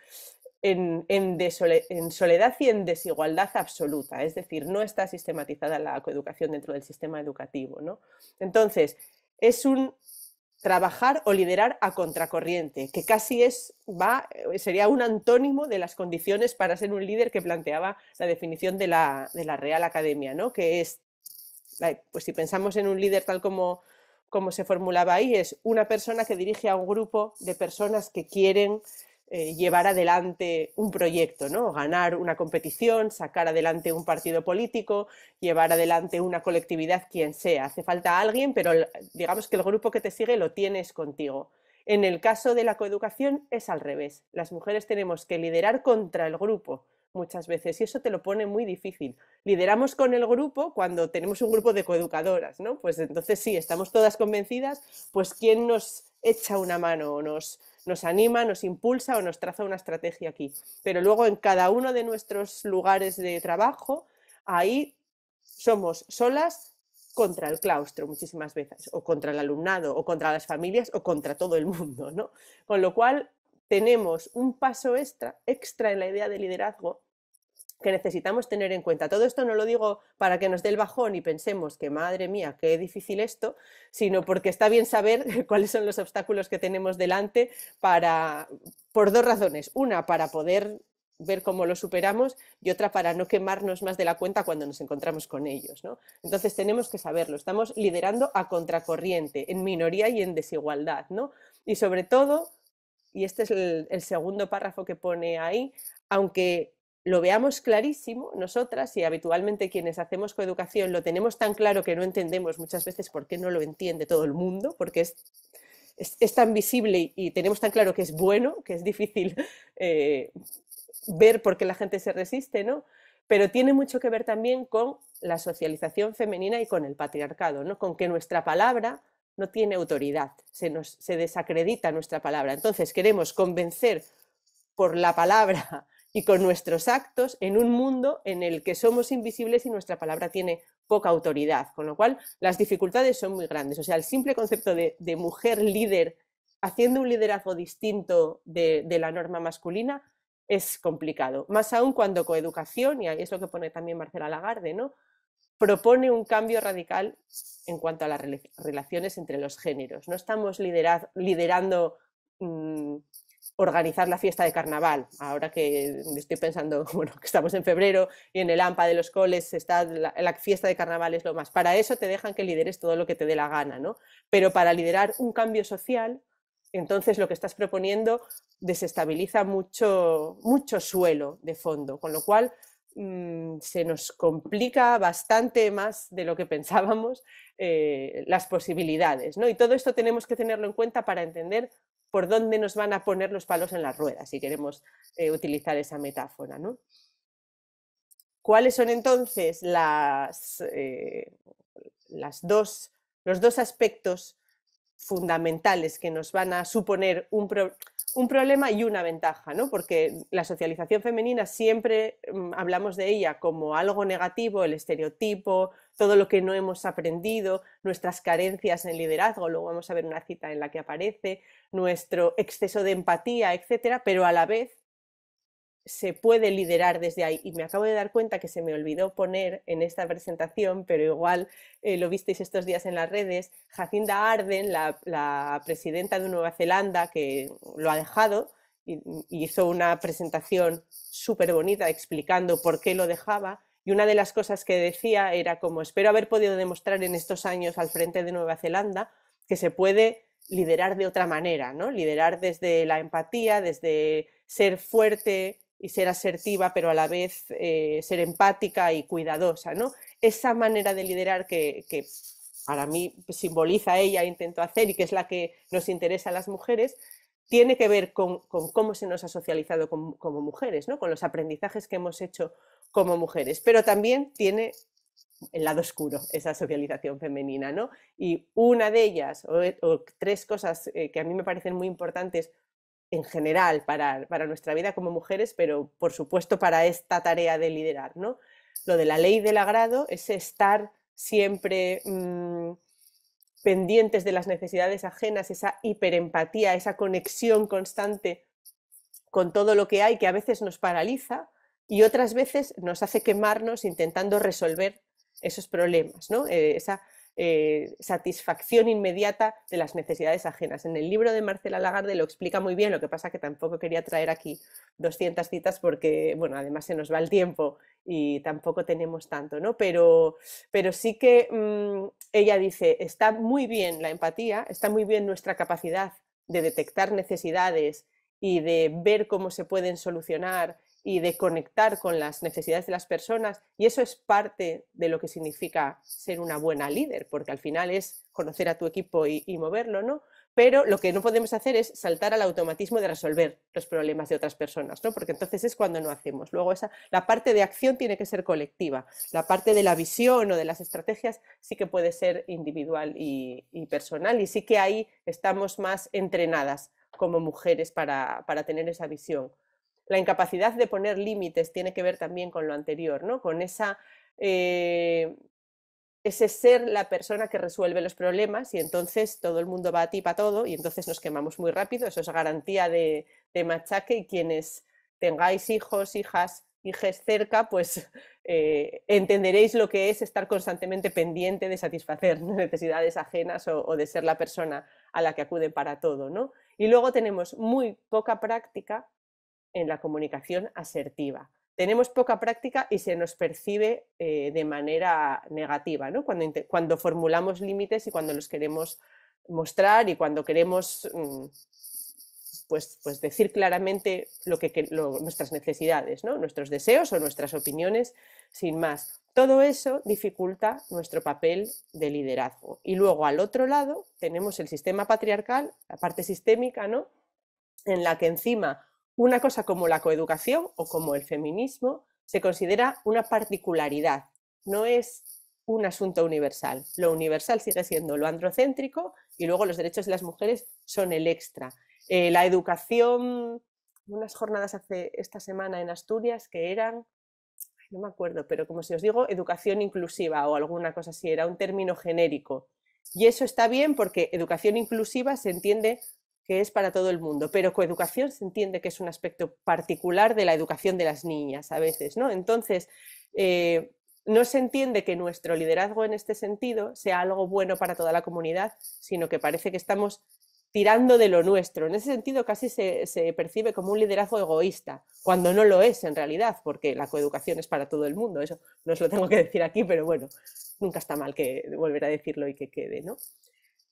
[SPEAKER 4] en, en, soledad y en desigualdad absoluta, es decir, no está sistematizada la coeducación dentro del sistema educativo. ¿no? Entonces, es un trabajar o liderar a contracorriente, que casi es, va, eh, sería un antónimo de las condiciones para ser un líder que planteaba la definición de la, de la Real Academia, ¿no? que es, pues si pensamos en un líder tal como, como se formulaba ahí, es una persona que dirige a un grupo de personas que quieren eh, llevar adelante un proyecto, ¿no? ganar una competición, sacar adelante un partido político, llevar adelante una colectividad, quien sea. Hace falta alguien, pero digamos que el grupo que te sigue lo tienes contigo. En el caso de la coeducación es al revés. Las mujeres tenemos que liderar contra el grupo muchas veces y eso te lo pone muy difícil. Lideramos con el grupo cuando tenemos un grupo de coeducadoras, ¿no? Pues entonces sí, estamos todas convencidas, pues quién nos echa una mano o nos, nos anima, nos impulsa o nos traza una estrategia aquí. Pero luego en cada uno de nuestros lugares de trabajo, ahí somos solas contra el claustro muchísimas veces, o contra el alumnado, o contra las familias, o contra todo el mundo, ¿no? Con lo cual tenemos un paso extra, extra en la idea de liderazgo que necesitamos tener en cuenta. Todo esto no lo digo para que nos dé el bajón y pensemos que madre mía, qué difícil esto, sino porque está bien saber cuáles son los obstáculos que tenemos delante para por dos razones, una para poder ver cómo lo superamos y otra para no quemarnos más de la cuenta cuando nos encontramos con ellos. ¿no? Entonces tenemos que saberlo, estamos liderando a contracorriente, en minoría y en desigualdad. ¿no? Y sobre todo, y este es el segundo párrafo que pone ahí, aunque lo veamos clarísimo nosotras y habitualmente quienes hacemos coeducación lo tenemos tan claro que no entendemos muchas veces por qué no lo entiende todo el mundo, porque es, es, tan visible y, tenemos tan claro que es bueno, que es difícil eh, ver por qué la gente se resiste, ¿no? Pero tiene mucho que ver también con la socialización femenina y con el patriarcado, ¿no? Con que nuestra palabra no tiene autoridad, se, nos, se desacredita nuestra palabra. Entonces queremos convencer por la palabra y con nuestros actos en un mundo en el que somos invisibles y nuestra palabra tiene poca autoridad, con lo cual las dificultades son muy grandes. O sea, el simple concepto de, mujer líder haciendo un liderazgo distinto de, la norma masculina es complicado, más aún cuando coeducación, y ahí es lo que pone también Marcela Lagarde, ¿no? propone un cambio radical en cuanto a las relaciones entre los géneros. No estamos liderando mm, organizar la fiesta de carnaval. Ahora que estoy pensando, bueno, que estamos en febrero y en el AMPA de los coles está la, fiesta de carnaval es lo más. Para eso te dejan que lideres todo lo que te dé la gana, ¿no? Pero para liderar un cambio social, entonces lo que estás proponiendo desestabiliza mucho, mucho suelo de fondo, con lo cual mm, se nos complica bastante más de lo que pensábamos eh, las posibilidades, ¿no? Y todo esto tenemos que tenerlo en cuenta para entender por dónde nos van a poner los palos en las ruedas, si queremos eh, utilizar esa metáfora. ¿no? ¿Cuáles son entonces las, eh, las dos, los dos aspectos fundamentales que nos van a suponer un, un problema y una ventaja, ¿no? porque la socialización femenina siempre mm, hablamos de ella como algo negativo, el estereotipo, todo lo que no hemos aprendido, nuestras carencias en liderazgo, luego vamos a ver una cita en la que aparece, nuestro exceso de empatía, etcétera, pero a la vez se puede liderar desde ahí. Y me acabo de dar cuenta que se me olvidó poner en esta presentación, pero igual eh, lo visteis estos días en las redes, Jacinda Arden, la, presidenta de Nueva Zelanda, que lo ha dejado, y, hizo una presentación súper bonita explicando por qué lo dejaba. Y una de las cosas que decía era como espero haber podido demostrar en estos años al frente de Nueva Zelanda que se puede liderar de otra manera, ¿no? Liderar desde la empatía, desde ser fuerte, y ser asertiva, pero a la vez eh, ser empática y cuidadosa. ¿no? Esa manera de liderar que, para mí simboliza ella, e intento hacer y que es la que nos interesa a las mujeres, tiene que ver con, cómo se nos ha socializado como, mujeres, ¿no? con los aprendizajes que hemos hecho como mujeres, pero también tiene el lado oscuro, esa socialización femenina, ¿no? Y una de ellas, o, tres cosas eh, que a mí me parecen muy importantes en general para, para, nuestra vida como mujeres, pero por supuesto para esta tarea de liderar. ¿no? Lo de la ley del agrado es estar siempre mm, pendientes de las necesidades ajenas, esa hiperempatía, esa conexión constante con todo lo que hay que a veces nos paraliza y otras veces nos hace quemarnos intentando resolver esos problemas, ¿no? Eh, esa eh, satisfacción inmediata de las necesidades ajenas. En el libro de Marcela Lagarde lo explica muy bien, lo que pasa que tampoco quería traer aquí 200 citas porque, bueno, además se nos va el tiempo y tampoco tenemos tanto, ¿no? Pero, pero sí que mm, ella dice, está muy bien la empatía, está muy bien nuestra capacidad de detectar necesidades y de ver cómo se pueden solucionar y de conectar con las necesidades de las personas. Y eso es parte de lo que significa ser una buena líder, porque al final es conocer a tu equipo y, moverlo, ¿no? Pero lo que no podemos hacer es saltar al automatismo de resolver los problemas de otras personas, ¿no? Porque entonces es cuando no hacemos. Luego esa, la parte de acción tiene que ser colectiva. La parte de la visión o de las estrategias sí que puede ser individual y, y personal. Y sí que ahí estamos más entrenadas como mujeres para, para tener esa visión la incapacidad de poner límites tiene que ver también con lo anterior, ¿no? Con esa, eh, ese ser la persona que resuelve los problemas y entonces todo el mundo va a ti para todo y entonces nos quemamos muy rápido. Eso es garantía de, machaque y quienes tengáis hijos, hijas, hijes cerca, pues eh, entenderéis lo que es estar constantemente pendiente de satisfacer necesidades ajenas o, de ser la persona a la que acude para todo, ¿no? Y luego tenemos muy poca práctica en la comunicación asertiva. Tenemos poca práctica y se nos percibe eh, de manera negativa, cuando, cuando, formulamos límites y cuando los queremos mostrar y cuando queremos mm, pues, pues decir claramente lo que, nuestras necesidades, ¿no? nuestros deseos o nuestras opiniones, sin más. Todo eso dificulta nuestro papel de liderazgo. Y luego al otro lado tenemos el sistema patriarcal, la parte sistémica, ¿no? en la que encima una cosa como la coeducación o como el feminismo se considera una particularidad, no es un asunto universal. Lo universal sigue siendo lo androcéntrico y luego los derechos de las mujeres son el extra. Eh, la educación, unas jornadas hace esta semana en Asturias que eran, no me acuerdo, pero como si os digo, educación inclusiva o alguna cosa así, era un término genérico. Y eso está bien porque educación inclusiva se entiende que es para todo el mundo, pero coeducación se entiende que es un aspecto particular de la educación de las niñas a veces, ¿no? Entonces, eh, no se entiende que nuestro liderazgo en este sentido sea algo bueno para toda la comunidad, sino que parece que estamos tirando de lo nuestro. En ese sentido casi se, percibe como un liderazgo egoísta, cuando no lo es en realidad, porque la coeducación es para todo el mundo, eso no os lo tengo que decir aquí, pero bueno, nunca está mal que volver a decirlo y que quede, ¿no?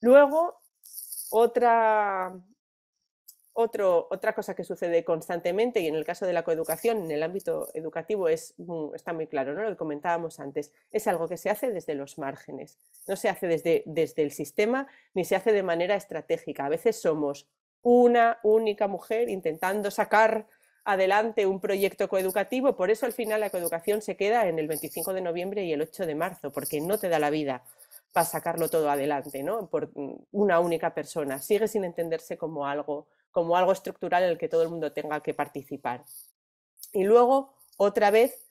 [SPEAKER 4] Luego, otra, cosa que sucede constantemente, y en el caso de la coeducación, en el ámbito educativo, está muy claro, ¿no? lo que comentábamos antes, es algo que se hace desde los márgenes, no se hace desde, desde el sistema ni se hace de manera estratégica. A veces somos una única mujer intentando sacar adelante un proyecto coeducativo, por eso al final la coeducación se queda en el 25 de noviembre y el 8 de marzo, porque no te da la vida para sacarlo todo adelante, ¿no? Por mm, una única persona. Sigue sin entenderse como algo, como algo estructural en el que todo el mundo tenga que participar. Y luego, otra vez,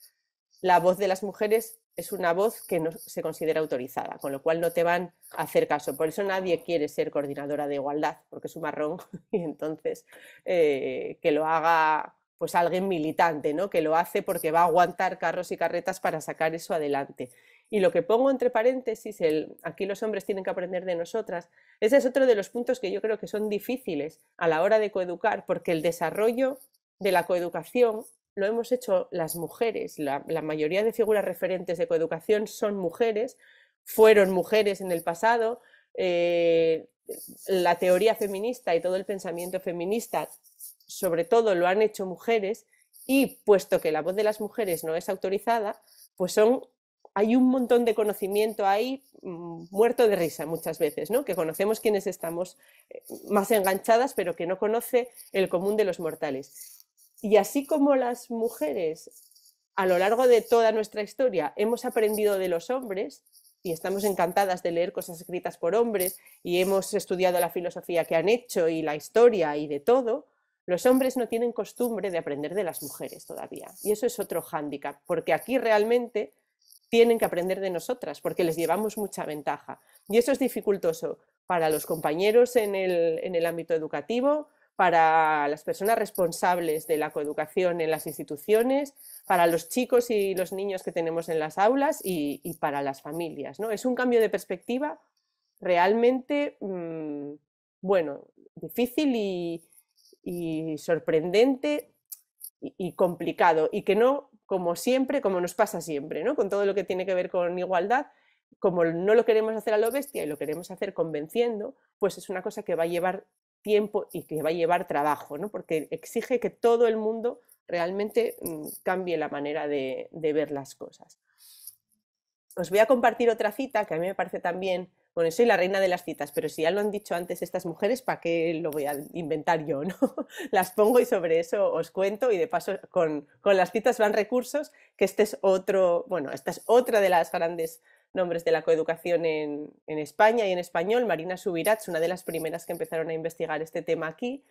[SPEAKER 4] la voz de las mujeres es una voz que no se considera autorizada, con lo cual no te van a hacer caso. Por eso nadie quiere ser coordinadora de igualdad, porque es un marrón y entonces eh, que lo haga pues alguien militante, ¿no? Que lo hace porque va a aguantar carros y carretas para sacar eso adelante. Y lo que pongo entre paréntesis, el aquí los hombres tienen que aprender de nosotras, ese es otro de los puntos que yo creo que son difíciles a la hora de coeducar, porque el desarrollo de la coeducación lo hemos hecho las mujeres. La, mayoría de figuras referentes de coeducación son mujeres, fueron mujeres en el pasado. Eh, la teoría feminista y todo el pensamiento feminista, sobre todo, lo han hecho mujeres y puesto que la voz de las mujeres no es autorizada, pues son hay un montón de conocimiento ahí mm, muerto de risa muchas veces, ¿no? que conocemos quienes estamos eh, más enganchadas, pero que no conoce el común de los mortales. Y así como las mujeres a lo largo de toda nuestra historia hemos aprendido de los hombres y estamos encantadas de leer cosas escritas por hombres y hemos estudiado la filosofía que han hecho y la historia y de todo, los hombres no tienen costumbre de aprender de las mujeres todavía. Y eso es otro hándicap, porque aquí realmente tienen que aprender de nosotras porque les llevamos mucha ventaja. Y eso es dificultoso para los compañeros en el, ámbito educativo, para las personas responsables de la coeducación en las instituciones, para los chicos y los niños que tenemos en las aulas y, para las familias. ¿no? Es un cambio de perspectiva realmente, mm, bueno, difícil y, sorprendente y, y complicado y que no como siempre, como nos pasa siempre, ¿no? Con todo lo que tiene que ver con igualdad, como no lo queremos hacer a lo bestia y lo queremos hacer convenciendo, pues es una cosa que va a llevar tiempo y que va a llevar trabajo, ¿no? Porque exige que todo el mundo realmente mm, cambie la manera de, de ver las cosas. Os voy a compartir otra cita que a mí me parece también bueno, soy la reina de las citas, pero si ya lo han dicho antes estas mujeres, ¿para qué lo voy a inventar yo? ¿no? Las pongo y sobre eso os cuento y de paso con, las citas van recursos, que este es otro, bueno, esta es otra de las grandes nombres de la coeducación en, en España y en español, Marina Subirats, una de las primeras que empezaron a investigar este tema aquí,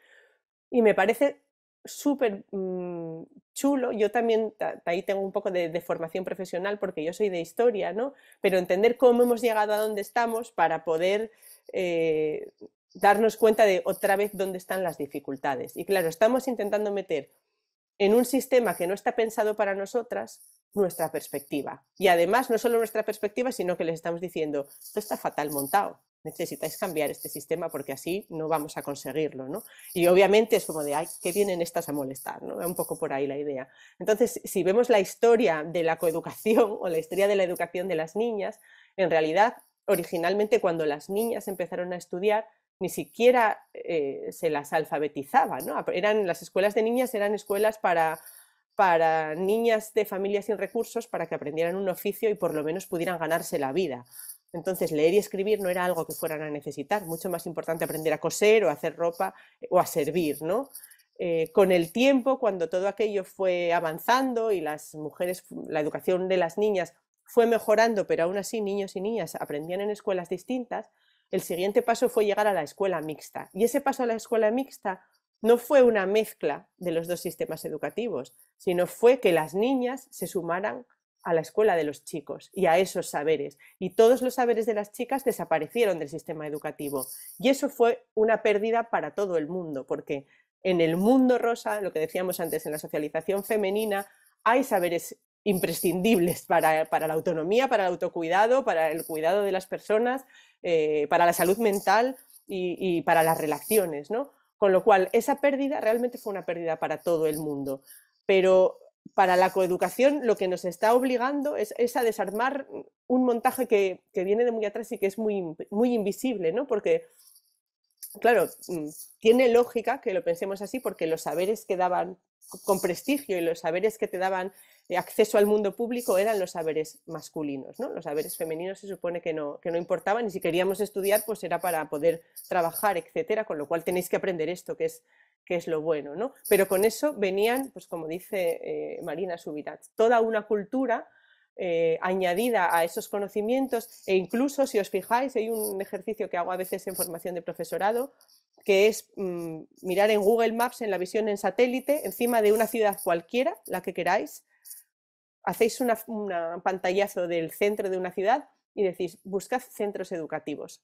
[SPEAKER 4] y me parece súper mm, chulo. Yo también ahí tengo un poco de, formación profesional porque yo soy de historia, ¿no? Pero entender cómo hemos llegado a donde estamos para poder eh, darnos cuenta de otra vez dónde están las dificultades. Y claro, estamos intentando meter en un sistema que no está pensado para nosotras nuestra perspectiva. Y además, no solo nuestra perspectiva, sino que les estamos diciendo, esto está fatal montado necesitáis cambiar este sistema porque así no vamos a conseguirlo, Y obviamente es como de, ay, ¿qué vienen estas a molestar? ¿no? Un poco por ahí la idea. Entonces, si vemos la historia de la coeducación o la historia de la educación de las niñas, en realidad, originalmente cuando las niñas empezaron a estudiar, ni siquiera eh, se las alfabetizaba, ¿no? Eran, las escuelas de niñas eran escuelas para, para niñas de familias sin recursos para que aprendieran un oficio y por lo menos pudieran ganarse la vida. Entonces, leer y escribir no era algo que fueran a necesitar, mucho más importante aprender a coser o a hacer ropa eh, o a servir, ¿no? Eh, con el tiempo, cuando todo aquello fue avanzando y las mujeres, la educación de las niñas fue mejorando, pero aún así niños y niñas aprendían en escuelas distintas, el siguiente paso fue llegar a la escuela mixta. Y ese paso a la escuela mixta no fue una mezcla de los dos sistemas educativos, sino fue que las niñas se sumaran a la escuela de los chicos y a esos saberes. Y todos los saberes de las chicas desaparecieron del sistema educativo. Y eso fue una pérdida para todo el mundo, porque en el mundo rosa, lo que decíamos antes, en la socialización femenina, hay saberes imprescindibles para, la autonomía, para el autocuidado, para el cuidado de las personas, eh, para la salud mental y, y para las relaciones, ¿no? Con lo cual, esa pérdida realmente fue una pérdida para todo el mundo. Pero para la coeducación lo que nos está obligando es, a desarmar un montaje que, viene de muy atrás y que es muy, muy invisible, ¿no? Porque, claro, mm, tiene lógica que lo pensemos así porque los saberes que daban con prestigio y los saberes que te daban acceso al mundo público eran los saberes masculinos, ¿no? Los saberes femeninos se supone que no, que no importaban y si queríamos estudiar pues era para poder trabajar, etcétera, con lo cual tenéis que aprender esto que es que es lo bueno, ¿no? Pero con eso venían, pues como dice eh, Marina Subirat, toda una cultura eh, añadida a esos conocimientos e incluso, si os fijáis, hay un ejercicio que hago a veces en formación de profesorado, que es mm, mirar en Google Maps, en la visión en satélite, encima de una ciudad cualquiera, la que queráis, hacéis un pantallazo del centro de una ciudad y decís, buscad centros educativos.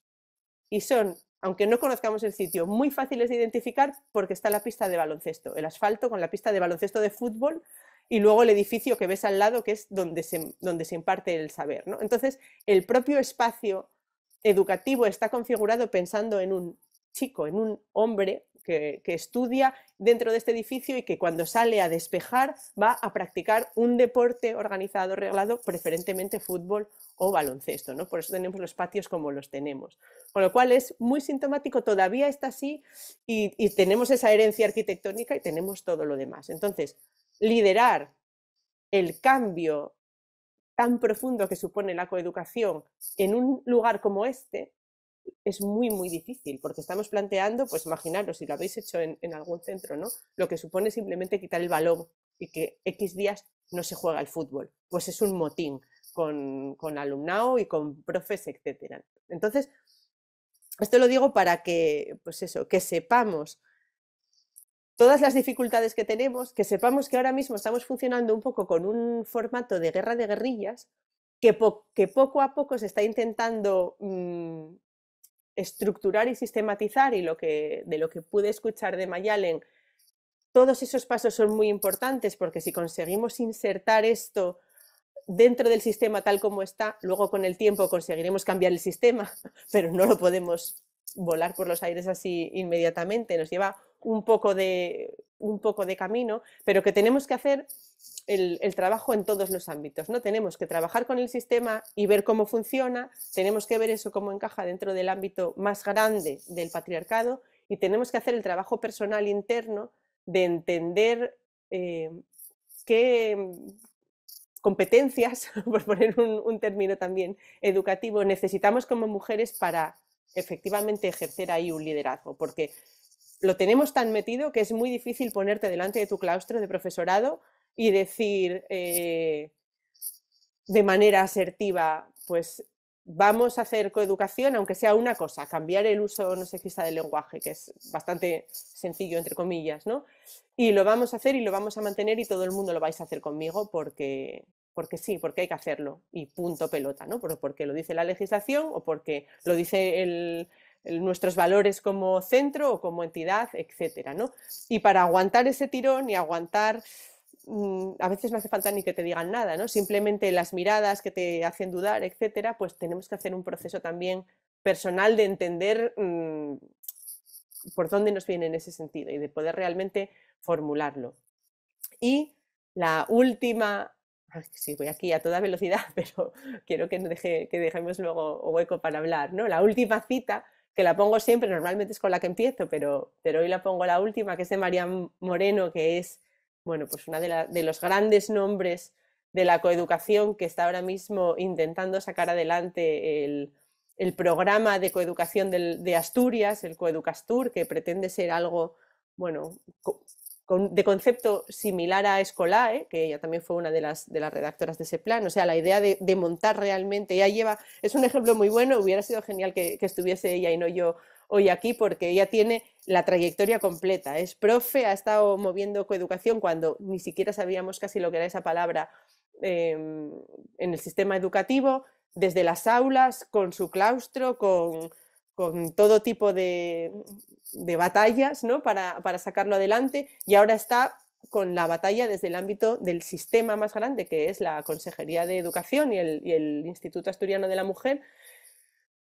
[SPEAKER 4] Y son aunque no conozcamos el sitio, muy fáciles de identificar porque está la pista de baloncesto, el asfalto con la pista de baloncesto de fútbol y luego el edificio que ves al lado que es donde se, donde se imparte el saber. Entonces, el propio espacio educativo está configurado pensando en un chico, en un hombre que, estudia dentro de este edificio y que cuando sale a despejar va a practicar un deporte organizado, reglado, preferentemente fútbol o baloncesto, ¿no? Por eso tenemos los patios como los tenemos. Con lo cual es muy sintomático, todavía está así y tenemos esa herencia arquitectónica y tenemos todo lo demás. Entonces, liderar el cambio tan profundo que supone la coeducación en un lugar como este es muy, muy difícil, porque estamos planteando, pues imaginaros, si lo habéis hecho en, algún centro, ¿no? Lo que supone simplemente quitar el balón y que X días no se juega el fútbol. Pues es un motín con, con alumnado y con profes, etc. Entonces, esto lo digo para que, pues eso, que sepamos todas las dificultades que tenemos, que sepamos que ahora mismo estamos funcionando un poco con un formato de guerra de guerrillas que, que poco a poco se está intentando mm, estructurar y sistematizar y lo que, de lo que pude escuchar de Mayalen, todos esos pasos son muy importantes porque si conseguimos insertar esto dentro del sistema tal como está, luego con el tiempo conseguiremos cambiar el sistema, pero no lo podemos volar por los aires así inmediatamente. Nos lleva un poco de, un poco de camino, pero que tenemos que hacer el, trabajo en todos los ámbitos. ¿no? Tenemos que trabajar con el sistema y ver cómo funciona, tenemos que ver eso cómo encaja dentro del ámbito más grande del patriarcado y tenemos que hacer el trabajo personal interno de entender eh, qué competencias, por poner un, un término también educativo, necesitamos como mujeres para efectivamente ejercer ahí un liderazgo, porque lo tenemos tan metido que es muy difícil ponerte delante de tu claustro de profesorado y decir eh, de manera asertiva, pues vamos a hacer coeducación, aunque sea una cosa, cambiar el uso no sexista del lenguaje, que es bastante sencillo, entre comillas, ¿no? Y lo vamos a hacer y lo vamos a mantener y todo el mundo lo vais a hacer conmigo porque, porque sí, porque hay que hacerlo y punto pelota, ¿no? Porque lo dice la legislación o porque lo dice el, nuestros valores como centro o como entidad, etcétera, ¿no? Y para aguantar ese tirón y aguantar mm, a veces no hace falta ni que te digan nada, ¿no? Simplemente las miradas que te hacen dudar, etcétera, pues tenemos que hacer un proceso también personal de entender mm, por dónde nos viene en ese sentido y de poder realmente formularlo. Y la última, sí, voy aquí a toda velocidad, pero quiero que, deje, que dejemos luego hueco para hablar, ¿no? La última cita que la pongo siempre, normalmente es con la que empiezo, pero, pero hoy la pongo la última, que es de María Moreno, que es, bueno, pues una de, los grandes nombres de la coeducación que está ahora mismo intentando sacar adelante el, programa de coeducación de Asturias, el Coeducastur, que pretende ser algo, bueno, de concepto similar a Escolá, que ella también fue una de las, de las redactoras de ese plan, o sea, la idea de, montar realmente, ella lleva, es un ejemplo muy bueno, hubiera sido genial que, estuviese ella y no yo hoy aquí porque ella tiene la trayectoria completa. Es profe, ha estado moviendo coeducación cuando ni siquiera sabíamos casi lo que era esa palabra em, en el sistema educativo, desde las aulas, con su claustro, con, con todo tipo de, batallas ¿no? para, para, sacarlo adelante y ahora está con la batalla desde el ámbito del sistema más grande que es la Consejería de Educación y el, el Instituto Asturiano de la Mujer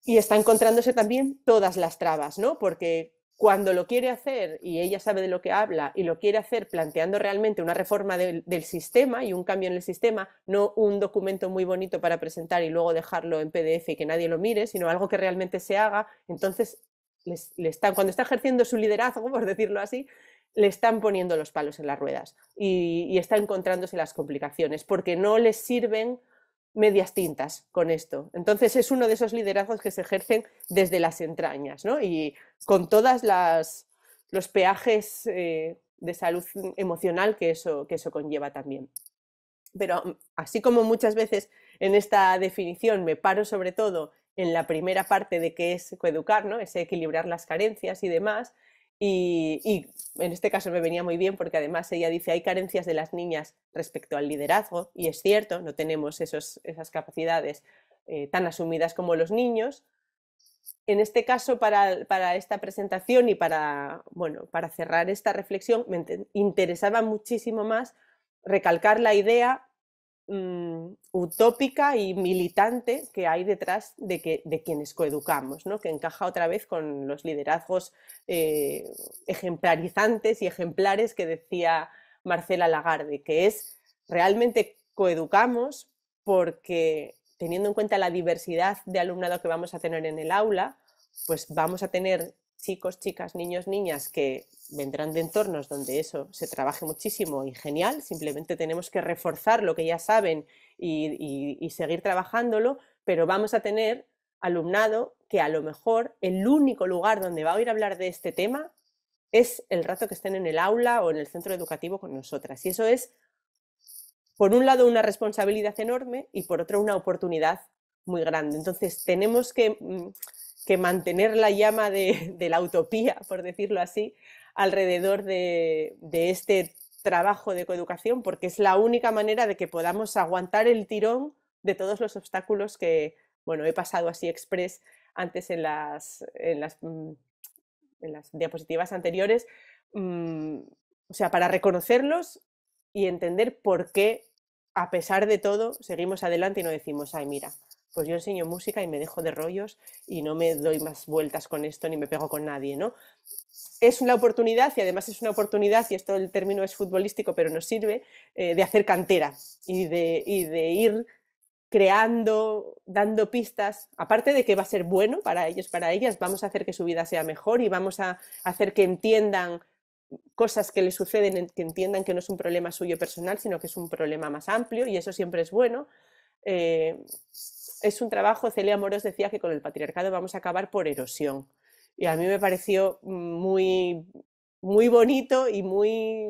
[SPEAKER 4] y está encontrándose también todas las trabas, ¿no? porque cuando lo quiere hacer, y ella sabe de lo que habla, y lo quiere hacer planteando realmente una reforma del, sistema y un cambio en el sistema, no un documento muy bonito para presentar y luego dejarlo en PDF y que nadie lo mire, sino algo que realmente se haga, entonces cuando está ejerciendo su liderazgo, por decirlo así, le están poniendo los palos en las ruedas y, y está encontrándose las complicaciones, porque no les sirven medias tintas con esto. Entonces es uno de esos liderazgos que se ejercen desde las entrañas y con todos los peajes eh, de salud emocional que eso, conlleva también. Pero mm, así como muchas veces en esta definición me paro sobre todo en la primera parte de qué es coeducar, ¿no? equilibrar las carencias y demás, y, en este caso me venía muy bien porque además ella dice hay carencias de las niñas respecto al liderazgo y es cierto, no tenemos esos, esas capacidades eh, tan asumidas como los niños. En este caso, para, esta presentación y para, bueno, para cerrar esta reflexión, me interesaba muchísimo más recalcar la idea Mm, utópica y militante que hay detrás de, que, de quienes coeducamos, ¿no? que encaja otra vez con los liderazgos eh, ejemplarizantes y ejemplares que decía Marcela Lagarde, que es realmente coeducamos porque teniendo en cuenta la diversidad de alumnado que vamos a tener en el aula, pues vamos a tener chicos, chicas, niños, niñas que vendrán de entornos donde eso se trabaje muchísimo y genial, simplemente tenemos que reforzar lo que ya saben y, seguir trabajándolo, pero vamos a tener alumnado que a lo mejor el único lugar donde va a oír hablar de este tema es el rato que estén en el aula o en el centro educativo con nosotras. Y eso es, por un lado, una responsabilidad enorme y por otro, una oportunidad muy grande. Entonces, tenemos que mm, que mantener la llama de, la utopía, por decirlo así, alrededor de, este trabajo de coeducación, porque es la única manera de que podamos aguantar el tirón de todos los obstáculos que, bueno, he pasado así express antes en las, en las, mm, diapositivas anteriores, mm, o sea, para reconocerlos y entender por qué, a pesar de todo, seguimos adelante y no decimos, ay, mira, pues yo enseño música y me dejo de rollos y no me doy más vueltas con esto ni me pego con nadie, ¿no? Es una oportunidad y además es una oportunidad, y esto el término es futbolístico, pero nos sirve, eh, de hacer cantera y de, y de ir creando, dando pistas, aparte de que va a ser bueno para ellos, para ellas, vamos a hacer que su vida sea mejor y vamos a hacer que entiendan cosas que les suceden, que entiendan que no es un problema suyo personal, sino que es un problema más amplio y eso siempre es bueno. Eh, es un trabajo, Celia Moros decía que con el patriarcado vamos a acabar por erosión. Y a mí me pareció muy, muy bonito y muy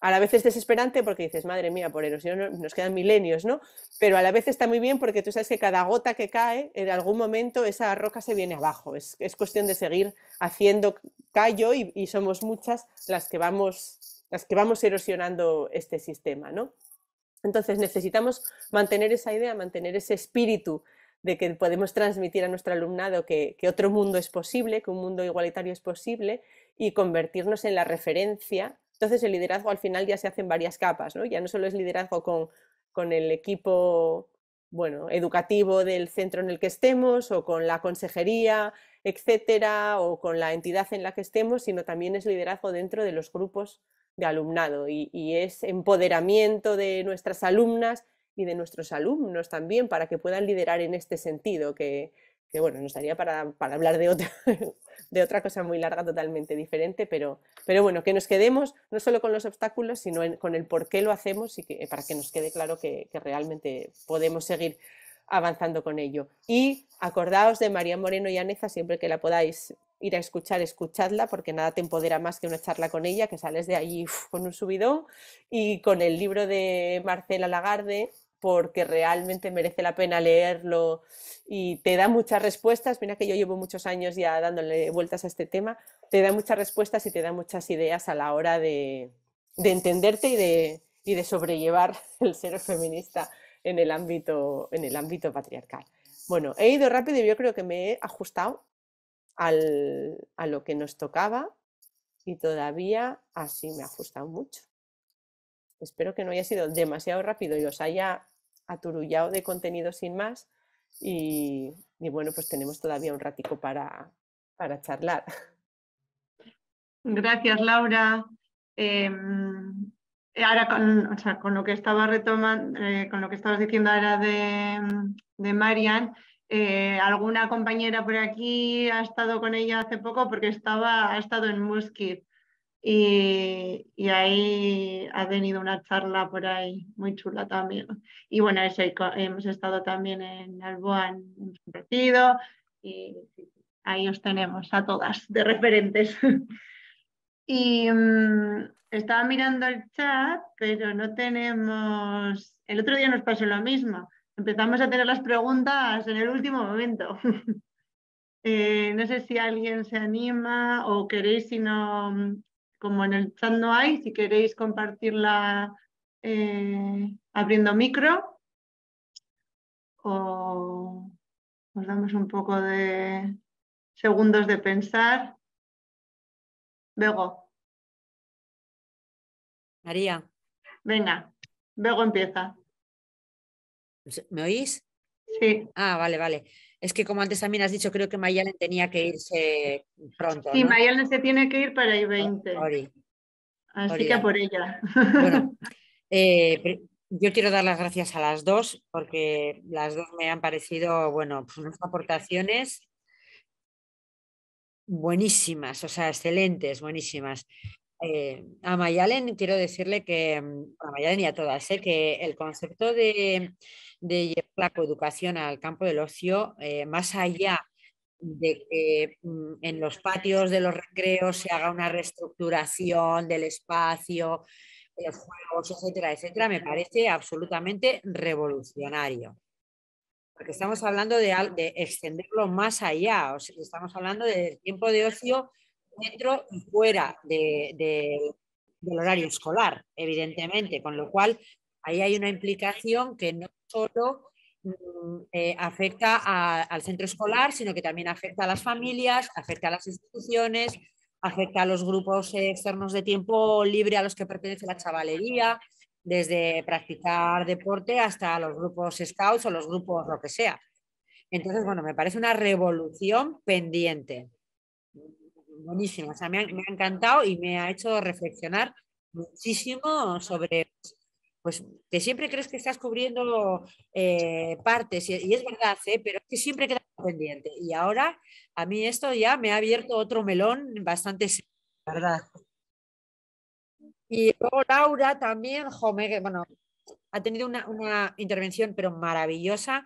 [SPEAKER 4] a la vez desesperante porque dices, madre mía, por erosión nos quedan milenios, ¿no? Pero a la vez está muy bien porque tú sabes que cada gota que cae, en algún momento esa roca se viene abajo. Es, cuestión de seguir haciendo callo y, y, somos muchas las que vamos, las que vamos erosionando este sistema, ¿no? Entonces necesitamos mantener esa idea, mantener ese espíritu de que podemos transmitir a nuestro alumnado que, otro mundo es posible, que un mundo igualitario es posible y convertirnos en la referencia. Entonces el liderazgo al final ya se hace en varias capas, ¿no? Ya no solo es liderazgo con, el equipo bueno, educativo del centro en el que estemos o con la consejería, etcétera, o con la entidad en la que estemos, sino también es liderazgo dentro de los grupos de alumnado y, es empoderamiento de nuestras alumnas y de nuestros alumnos también para que puedan liderar en este sentido, que, bueno, nos daría para, hablar de otra, de otra cosa muy larga totalmente diferente, pero, pero bueno, que nos quedemos no solo con los obstáculos, sino con el por qué lo hacemos y que, para que nos quede claro que, que realmente podemos seguir avanzando con ello. Y acordaos de María Moreno y Aneza siempre que la podáis ir a escuchar, escuchadla, porque nada te empodera más que una charla con ella, que sales de allí con un subidón y con el libro de Marcela Lagarde, porque realmente merece la pena leerlo y te da muchas respuestas. Mira que yo llevo muchos años ya dándole vueltas a este tema, te da muchas respuestas y te da muchas ideas a la hora de, entenderte y de, de sobrellevar el ser feminista en el ámbito, en el ámbito patriarcal. Bueno, he ido rápido y yo creo que me he ajustado a lo que nos tocaba y todavía así me ha ajustado mucho. Espero que no haya sido demasiado rápido y os haya aturullado de contenido sin más y, bueno, pues tenemos todavía un ratico para, charlar.
[SPEAKER 3] Gracias, Laura. Em, eh, ahora con, lo que estaba retomando, eh, con lo que estabas diciendo ahora de, de Marian, eh, alguna compañera por aquí ha estado con ella hace poco porque estaba, ha estado en Muskit y, y, ahí ha tenido una charla por ahí muy chula también. Y bueno, hemos estado también en Alboa en un y ahí os tenemos a todas de referentes. y mm, estaba mirando el chat, pero no tenemos... El otro día nos pasó lo mismo Empezamos a tener las preguntas en el último momento. Eh, no sé si alguien se anima o queréis, si no, como en el chat no hay, si queréis compartirla eh, abriendo micro
[SPEAKER 1] o os damos un poco de segundos de pensar. Bego. María. Venga, Bego empieza. ¿Me oís?
[SPEAKER 5] Sí. Ah, vale, vale. Es que como antes también has dicho, creo que Mayalen tenía que irse pronto. Sí, Mayalen se tiene que ir para el 20. Así que por ella.
[SPEAKER 1] Bueno,
[SPEAKER 5] eh, yo quiero dar las gracias a las dos porque las dos me han parecido, bueno, pues unas aportaciones buenísimas, o sea, excelentes, buenísimas. Eh, a Mayalen quiero decirle que, mm, a Mayalen y a todas, ¿eh? que el concepto de, llevar la coeducación al campo del ocio, eh, más allá de que mm, en los patios de los recreos se haga una reestructuración del espacio, los juegos, etcétera, etcétera, me parece absolutamente revolucionario. Porque estamos hablando de, extenderlo más allá, o sea, estamos hablando del tiempo de ocio dentro y fuera del horario escolar, evidentemente, con lo cual ahí hay una implicación que no solo mm, eh, afecta al centro escolar, sino que también afecta a las familias, afecta a las instituciones, afecta a los grupos eh, externos de tiempo libre a los que pertenece la chavalería, desde practicar deporte hasta los grupos scouts o los grupos lo que sea. Entonces, bueno, me parece una revolución pendiente buenísimo, o sea, me ha, encantado y me ha hecho reflexionar muchísimo sobre, pues, que siempre crees que estás cubriendo eh, partes, y, es verdad, ¿eh? pero es que siempre queda pendiente. Y ahora a mí esto ya me ha abierto otro melón bastante ¿verdad? Y luego Laura también, Jome bueno, ha tenido una, una intervención pero maravillosa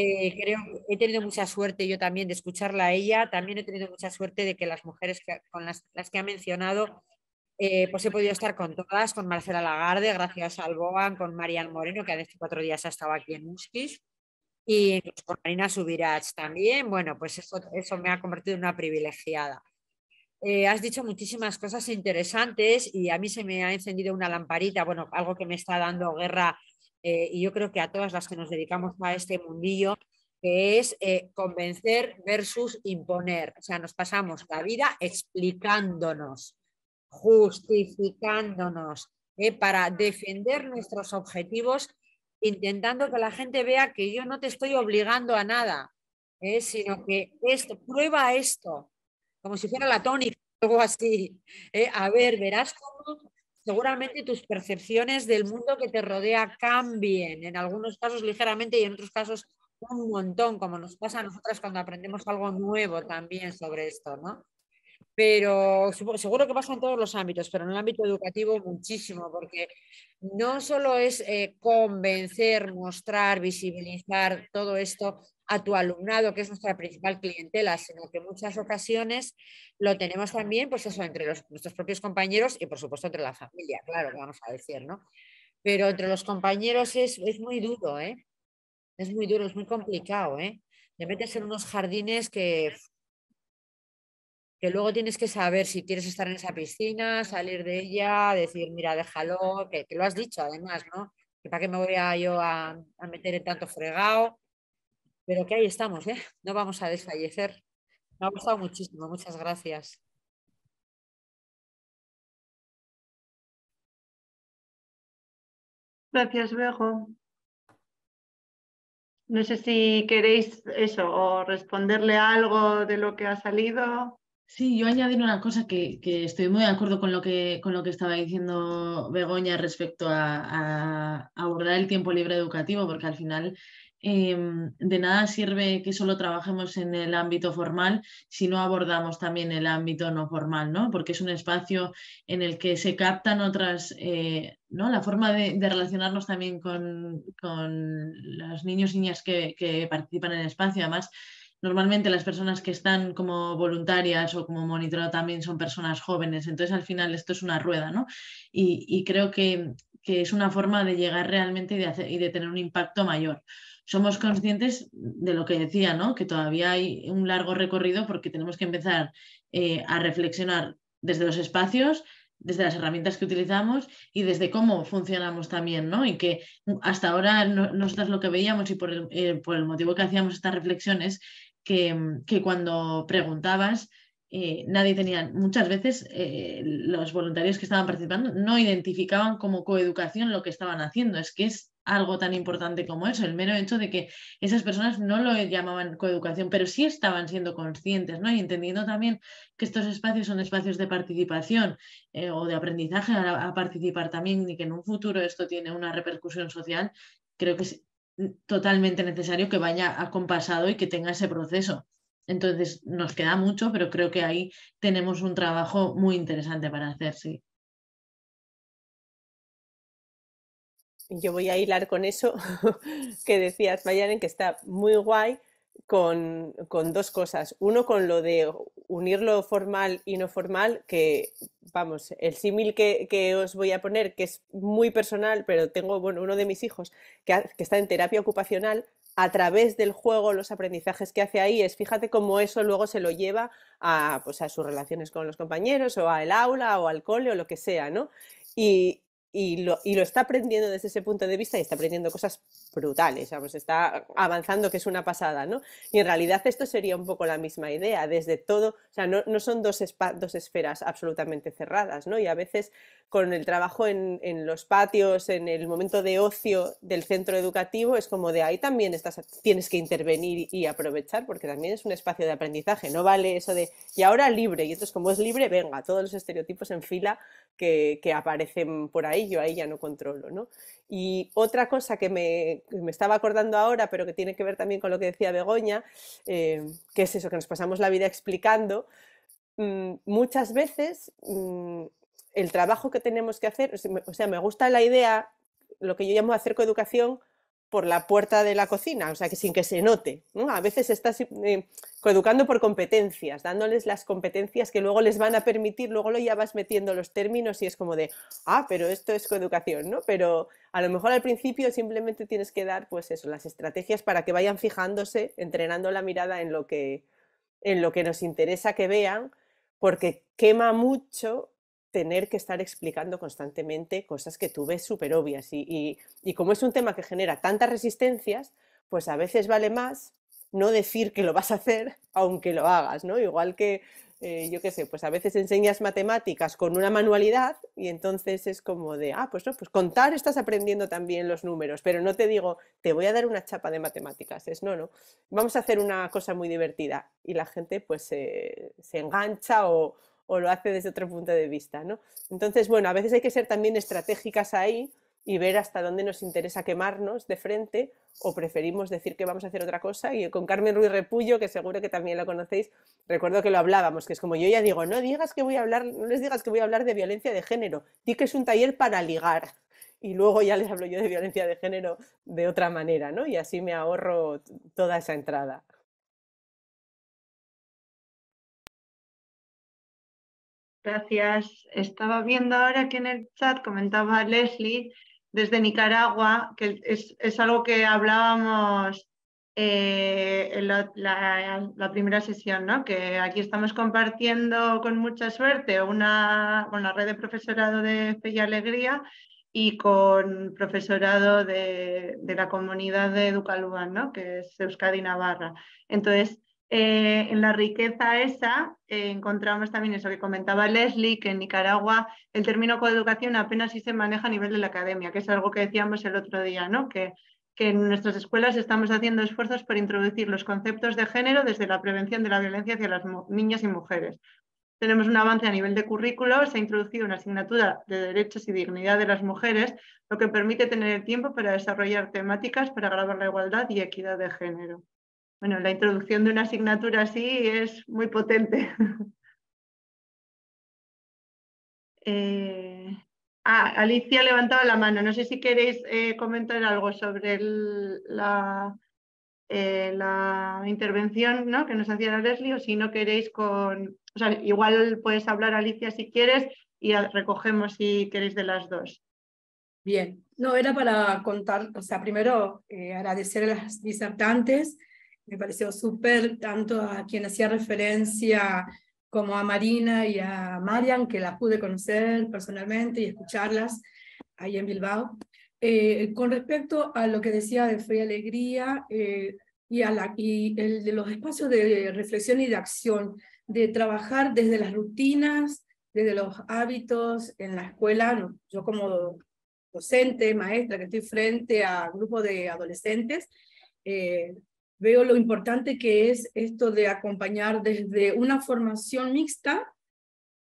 [SPEAKER 5] eh, creo, he tenido mucha suerte yo también de escucharla a ella, también he tenido mucha suerte de que las mujeres con las, que ha mencionado, eh, pues he podido estar con todas, con Marcela Lagarde, gracias al Bogan, con Marian Moreno, que hace cuatro días ha estado aquí en Musquish y pues con Marina Subirats también. Bueno, pues eso, me ha convertido en una privilegiada. Eh, has dicho muchísimas cosas interesantes y a mí se me ha encendido una lamparita, bueno, algo que me está dando guerra eh, y yo creo que a todas las que nos dedicamos a este mundillo, que es eh, convencer versus imponer. O sea, nos pasamos la vida explicándonos, justificándonos eh, para defender nuestros objetivos, intentando que la gente vea que yo no te estoy obligando a nada, sino que esto, prueba esto, como si fuera la tónica, algo así. a ver, verás cómo seguramente tus percepciones del mundo que te rodea cambien, en algunos casos ligeramente y en otros casos un montón, como nos pasa a nosotras cuando aprendemos algo nuevo también sobre esto, ¿no? pero seguro que pasa en todos los ámbitos, pero en el ámbito educativo muchísimo, porque no solo es eh, convencer, mostrar, visibilizar todo esto a tu alumnado, que es nuestra principal clientela, sino que en muchas ocasiones lo tenemos también, pues eso, entre nuestros propios compañeros y por supuesto entre la familia, claro, vamos a decir, ¿no? Pero entre los compañeros es, es muy duro, ¿eh? Es muy duro, es muy complicado, ¿eh? Te metes en unos jardines que que luego tienes que saber si quieres estar en esa piscina, salir de ella, decir, mira, déjalo, que, lo has dicho además, ¿no? Que para qué me voy yo a, meter en tanto fregado.
[SPEAKER 1] Pero que ahí estamos, ¿eh? No vamos a desfallecer. Me ha gustado muchísimo, muchas gracias. Gracias, Bejo. No sé
[SPEAKER 3] si queréis eso, o responderle algo de lo que ha salido.
[SPEAKER 2] Sí, yo añadir una cosa que, estoy muy de acuerdo con lo que, con lo que estaba diciendo Begoña respecto a, abordar el tiempo libre educativo, porque al final em, de nada sirve que solo trabajemos en el ámbito formal si no abordamos también el ámbito no formal, Porque es un espacio en el que se captan otras, eh, ¿no? La forma de, relacionarnos también con, con, los niños y niñas que, que participan en el espacio. Además, normalmente las personas que están como voluntarias o como monitorado también son personas jóvenes, entonces al final esto es una rueda, ¿no? Y, creo que, es una forma de llegar realmente y de, y de tener un impacto mayor. Somos conscientes de lo que decía, ¿no? Que todavía hay un largo recorrido porque tenemos que empezar eh, a reflexionar desde los espacios, desde las herramientas que utilizamos y desde cómo funcionamos también, ¿no? Y que hasta ahora nosotros lo que veíamos y por eh, por el motivo que hacíamos estas reflexiones que, cuando preguntabas, eh, nadie tenía, muchas veces eh, los voluntarios que estaban participando no identificaban como coeducación lo que estaban haciendo. Es que es algo tan importante como eso, el mero hecho de que esas personas no lo llamaban coeducación, pero sí estaban siendo conscientes, ¿no? Y entendiendo también que estos espacios son espacios de participación eh, o de aprendizaje a, participar también y que en un futuro esto tiene una repercusión social, creo que es totalmente necesario que vaya acompasado y que tenga ese proceso. Entonces, nos queda mucho, pero creo que ahí tenemos un trabajo muy interesante para hacer,
[SPEAKER 4] Yo voy a hilar con eso que decías, Mayaren, que está muy guay, con, dos cosas. Uno con lo de unir lo formal y no formal, que vamos, el símil que, que, os voy a poner, que es muy personal, pero tengo bueno, uno de mis hijos que, que está en terapia ocupacional, a través del juego, los aprendizajes que hace ahí, es fíjate cómo eso luego se lo lleva a, pues, a sus relaciones con los compañeros o al aula o al cole o lo que sea, ¿no? Y, y lo, está aprendiendo desde ese punto de vista y está aprendiendo cosas brutales, vamos, está avanzando que es una pasada, ¿no? Y en realidad esto sería un poco la misma idea, desde todo, o sea, no, no son dos, dos, esferas absolutamente cerradas, ¿no? Y a veces con el trabajo en, en, los patios, en el momento de ocio del centro educativo, es como de ahí también estás, tienes que intervenir y aprovechar, porque también es un espacio de aprendizaje, no vale eso de, y ahora libre, y entonces como es libre, venga, todos los estereotipos en fila que, que aparecen por ahí yo ahí ya no controlo, ¿no? Y otra cosa que me, estaba acordando ahora, pero que tiene que ver también con lo que decía Begoña, eh, que es eso, que nos pasamos la vida explicando, mm, muchas veces mm, el trabajo que tenemos que hacer, o sea, me gusta la idea, lo que yo llamo hacer coeducación, por la puerta de la cocina, o sea, que sin que se note. A veces estás eh, Coeducando por competencias, dándoles las competencias que luego les van a permitir, luego lo ya vas metiendo los términos y es como de, ah, pero esto es coeducación, ¿no? Pero a lo mejor al principio simplemente tienes que dar, pues eso, las estrategias para que vayan fijándose, entrenando la mirada en lo que, en lo que nos interesa que vean, porque quema mucho tener que estar explicando constantemente cosas que tú ves súper obvias y como es un tema que genera tantas resistencias, pues a veces vale más no decir que lo vas a hacer, aunque lo hagas, ¿no? Igual que, eh, yo qué sé, pues a veces enseñas matemáticas con una manualidad y entonces es como de, ah, pues no, pues contar estás aprendiendo también los números, pero no te digo, te voy a dar una chapa de matemáticas, es no, no, vamos a hacer una cosa muy divertida y la gente pues se engancha o, o lo hace desde otro punto de vista, ¿no? Entonces, bueno, a veces hay que ser también estratégicas ahí y ver hasta dónde nos interesa quemarnos de frente o preferimos decir que vamos a hacer otra cosa. Y con Carmen Ruiz Repullo, que seguro que también la conocéis, recuerdo que lo hablábamos, que es como yo ya digo, no digas que voy a hablar, no les digas que voy a hablar de violencia de género, di que es un taller para ligar. Y luego ya les hablo yo de violencia de género de otra manera, ¿no? Y así me ahorro
[SPEAKER 1] toda esa entrada. Gracias. Estaba viendo ahora que en el chat comentaba Leslie
[SPEAKER 3] desde Nicaragua, que es, algo que hablábamos eh, en la, primera sesión, ¿no? que aquí estamos compartiendo con mucha suerte una, con la red de profesorado de Fe Alegría y con profesorado de, la comunidad de Educalúa, que es Euskadi Navarra. Entonces, eh, en la riqueza esa eh, encontramos también eso que comentaba Leslie, que en Nicaragua el término coeducación apenas sí se maneja a nivel de la academia, que es algo que decíamos el otro día, ¿no? que, que en nuestras escuelas estamos haciendo esfuerzos por introducir los conceptos de género desde la prevención de la violencia hacia las niñas y mujeres. Tenemos un avance a nivel de currículo, se ha introducido una asignatura de derechos y dignidad de las mujeres, lo que permite tener el tiempo para desarrollar temáticas para agravar la igualdad y equidad de género
[SPEAKER 1] bueno, la introducción de una asignatura así es muy potente. Eh, ah, Alicia ha levantado
[SPEAKER 3] la mano. No sé si queréis eh, comentar algo sobre la, eh, la, intervención ¿no? que nos hacía la Leslie o si no queréis con... sea, igual puedes hablar Alicia si quieres y recogemos si queréis de las dos.
[SPEAKER 6] Bien, no, era para contar, o sea, primero agradecer a las disertantes me pareció súper, tanto a quien hacía referencia como a Marina y a Marian, que las pude conocer personalmente y escucharlas ahí en Bilbao. Eh, con respecto a lo que decía de fe y alegría eh, y, a el de los espacios de reflexión y de acción, de trabajar desde las rutinas, desde los hábitos en la escuela, yo como docente, maestra, que estoy frente a grupos de adolescentes, eh, veo lo importante que es esto de acompañar desde una formación mixta,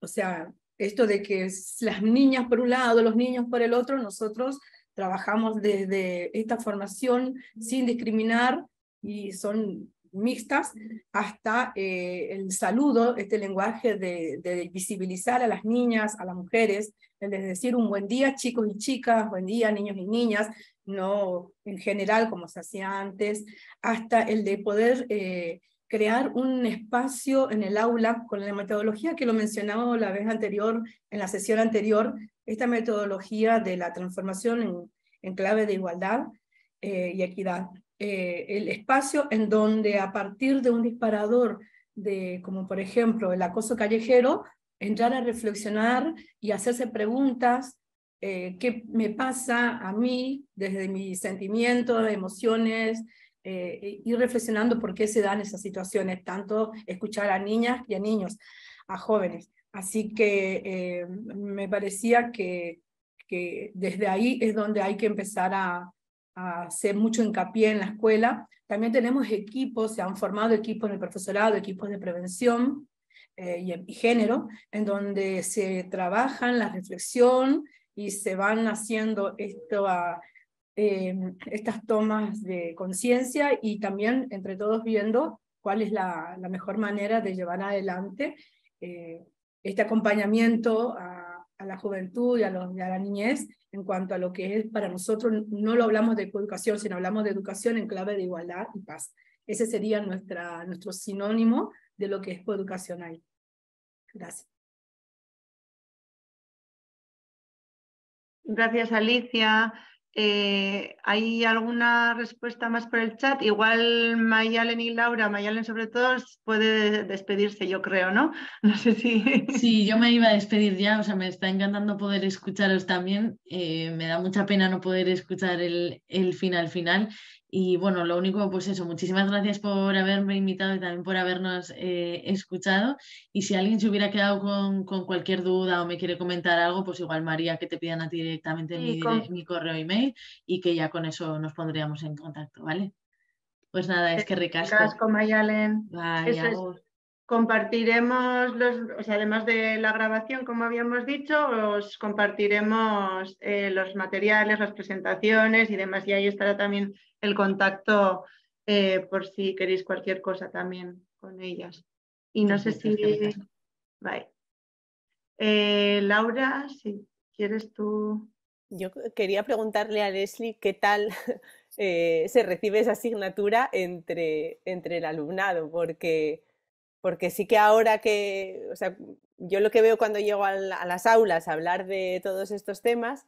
[SPEAKER 6] o sea, esto de que las niñas por un lado, los niños por el otro, nosotros trabajamos desde esta formación sin discriminar y son mixtas hasta eh, el saludo, este lenguaje de, visibilizar a las niñas, a las mujeres, el de decir un buen día chicos y chicas, buen día niños y niñas, no en general como se hacía antes, hasta el de poder eh, crear un espacio en el aula con la metodología que lo mencionaba la vez anterior, en la sesión anterior, esta metodología de la transformación en, clave de igualdad eh, y equidad. Eh, el espacio en donde a partir de un disparador de, como por ejemplo el acoso callejero, entrar a reflexionar y hacerse preguntas, eh, qué me pasa a mí desde mis sentimientos, emociones, eh, ir reflexionando por qué se dan esas situaciones, tanto escuchar a niñas y a niños, a jóvenes. Así que eh, me parecía que, que desde ahí es donde hay que empezar a, hacer mucho hincapié en la escuela. También tenemos equipos, se han formado equipos en el profesorado, equipos de prevención eh, y, género, en donde se trabajan la reflexión y se van haciendo esto eh, estas tomas de conciencia y también entre todos viendo cuál es la, mejor manera de llevar adelante eh, este acompañamiento a la juventud y a, los, a, la niñez en cuanto a lo que es para nosotros, no lo hablamos de educación sino hablamos de educación en clave de igualdad y paz.
[SPEAKER 1] Ese sería nuestra, nuestro sinónimo de lo que es coeducación ahí. Gracias. Gracias, Alicia. Eh, ¿Hay alguna respuesta más por el chat? Igual
[SPEAKER 2] Mayalen y Laura, Mayalen sobre todo, puede despedirse, yo creo, ¿no? No sé si. Sí, yo me iba a despedir ya, o sea, me está encantando poder escucharos también. Eh, me da mucha pena no poder escuchar el, el final final y bueno, lo único, pues eso, muchísimas gracias por haberme invitado y también por habernos eh, escuchado. Y si alguien se hubiera quedado con, con, cualquier duda o me quiere comentar algo, pues igual María, que te pidan a ti directamente mi, mi correo email y que ya con eso nos pondríamos en contacto, ¿vale? Pues nada, es que ricasco. Ricasco,
[SPEAKER 3] Mayalen. Bye, Compartiremos, los, o sea, además de la grabación, como habíamos dicho, os compartiremos eh, los materiales, las presentaciones y demás. Y ahí estará también el contacto eh, por si queréis cualquier cosa también con ellas. Y no sé si... Bye. Eh, Laura, si quieres tú... Yo
[SPEAKER 4] quería preguntarle a Leslie qué tal se recibe esa asignatura entre, entre el alumnado, porque porque sí que ahora que, o sea, yo lo que veo cuando llego a, las aulas a hablar de todos estos temas,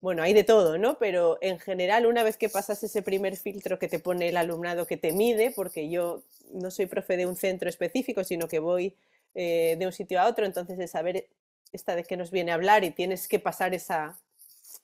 [SPEAKER 4] bueno, hay de todo, ¿no? Pero en general, una vez que pasas ese primer filtro que te pone el alumnado que te mide, porque yo no soy profe de un centro específico, sino que voy eh, de un sitio a otro, entonces de saber esta de qué nos viene a hablar y tienes que pasar esa,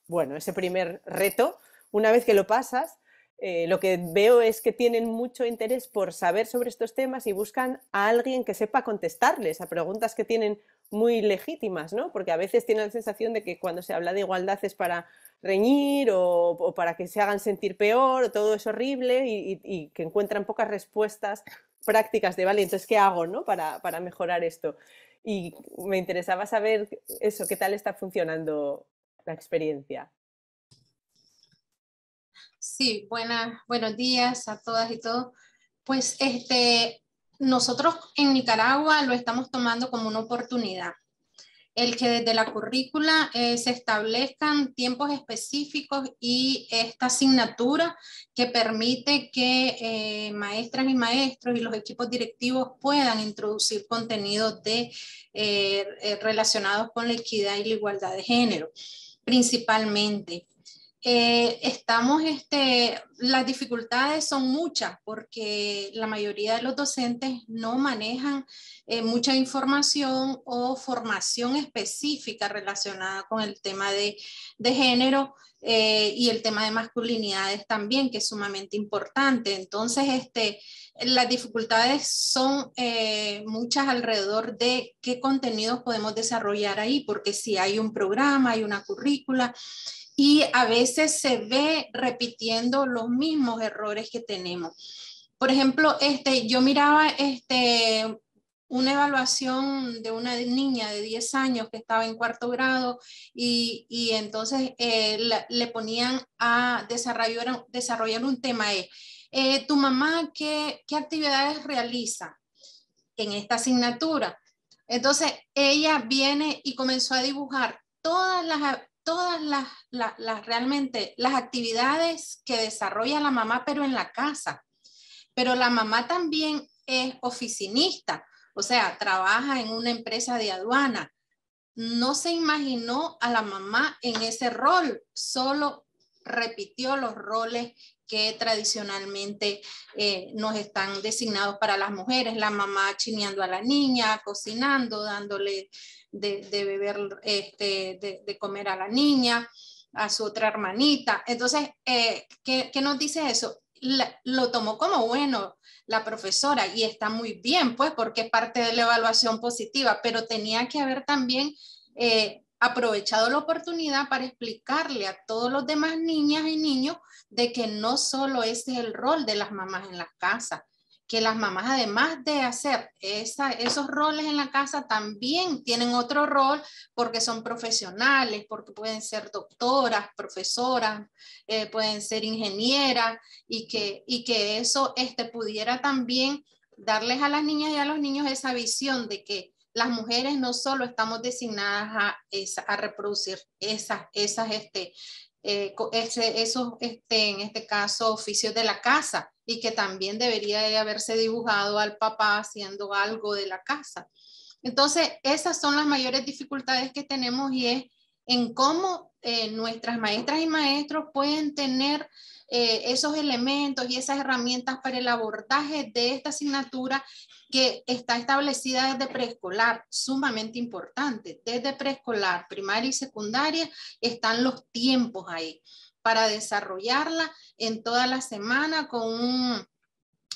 [SPEAKER 4] bueno, ese primer reto, una vez que lo pasas, eh, lo que veo es que tienen mucho interés por saber sobre estos temas y buscan a alguien que sepa contestarles a preguntas que tienen muy legítimas, ¿no? Porque a veces tienen la sensación de que cuando se habla de igualdad es para reñir o, para que se hagan sentir peor, o todo es horrible y, que encuentran pocas respuestas prácticas de, vale, entonces, ¿qué hago ¿no? para, para mejorar esto? Y me interesaba saber eso, qué tal está funcionando la experiencia.
[SPEAKER 7] Sí, buenas, buenos días a todas y todos. Pues este, nosotros en Nicaragua lo estamos tomando como una oportunidad. El que desde la currícula eh, se establezcan tiempos específicos y esta asignatura que permite que eh, maestras y maestros y los equipos directivos puedan introducir contenidos de, eh, relacionados con la equidad y la igualdad de género, principalmente eh, estamos, este, las dificultades son muchas porque la mayoría de los docentes no manejan eh, mucha información o formación específica relacionada con el tema de, género eh, y el tema de masculinidades también, que es sumamente importante. Entonces, este, las dificultades son muchas alrededor de qué contenidos podemos desarrollar ahí, porque si hay un programa, hay una currícula y a veces se ve repitiendo los mismos errores que tenemos. Por ejemplo, este, yo miraba este, una evaluación de una niña de 10 años que estaba en cuarto grado y, entonces eh, le ponían a desarrollar, un tema. Eh, ¿Tu mamá qué, qué actividades realiza en esta asignatura? Entonces ella viene y comenzó a dibujar todas las todas las, realmente las actividades que desarrolla la mamá, pero en la casa. Pero la mamá también es oficinista, o sea, trabaja en una empresa de aduana. No se imaginó a la mamá en ese rol, solo repitió los roles que tradicionalmente eh, nos están designados para las mujeres, la mamá chineando a la niña, cocinando, dándole de, beber, este, de, comer a la niña, a su otra hermanita. Entonces, eh, ¿qué, nos dice eso? lo tomó como bueno la profesora y está muy bien, pues, porque es parte de la evaluación positiva, pero tenía que haber también... Eh, aprovechado la oportunidad para explicarle a todos los demás niñas y niños de que no solo ese es el rol de las mamás en la casa que las mamás además de hacer esos roles en la casa también tienen otro rol porque son profesionales, porque pueden ser doctoras, profesoras, eh, pueden ser ingenieras y que, y que eso este, pudiera también darles a las niñas y a los niños esa visión de que las mujeres no solo estamos designadas a, a reproducir esas, esas este, eh, ese, esos, este, en este caso, oficios de la casa y que también debería haberse dibujado al papá haciendo algo de la casa. Entonces, esas son las mayores dificultades que tenemos y es en cómo eh, nuestras maestras y maestros pueden tener eh, esos elementos y esas herramientas para el abordaje de esta asignatura que está establecida desde preescolar, sumamente importante. Desde preescolar, primaria y secundaria están los tiempos ahí para desarrollarla en toda la semana con,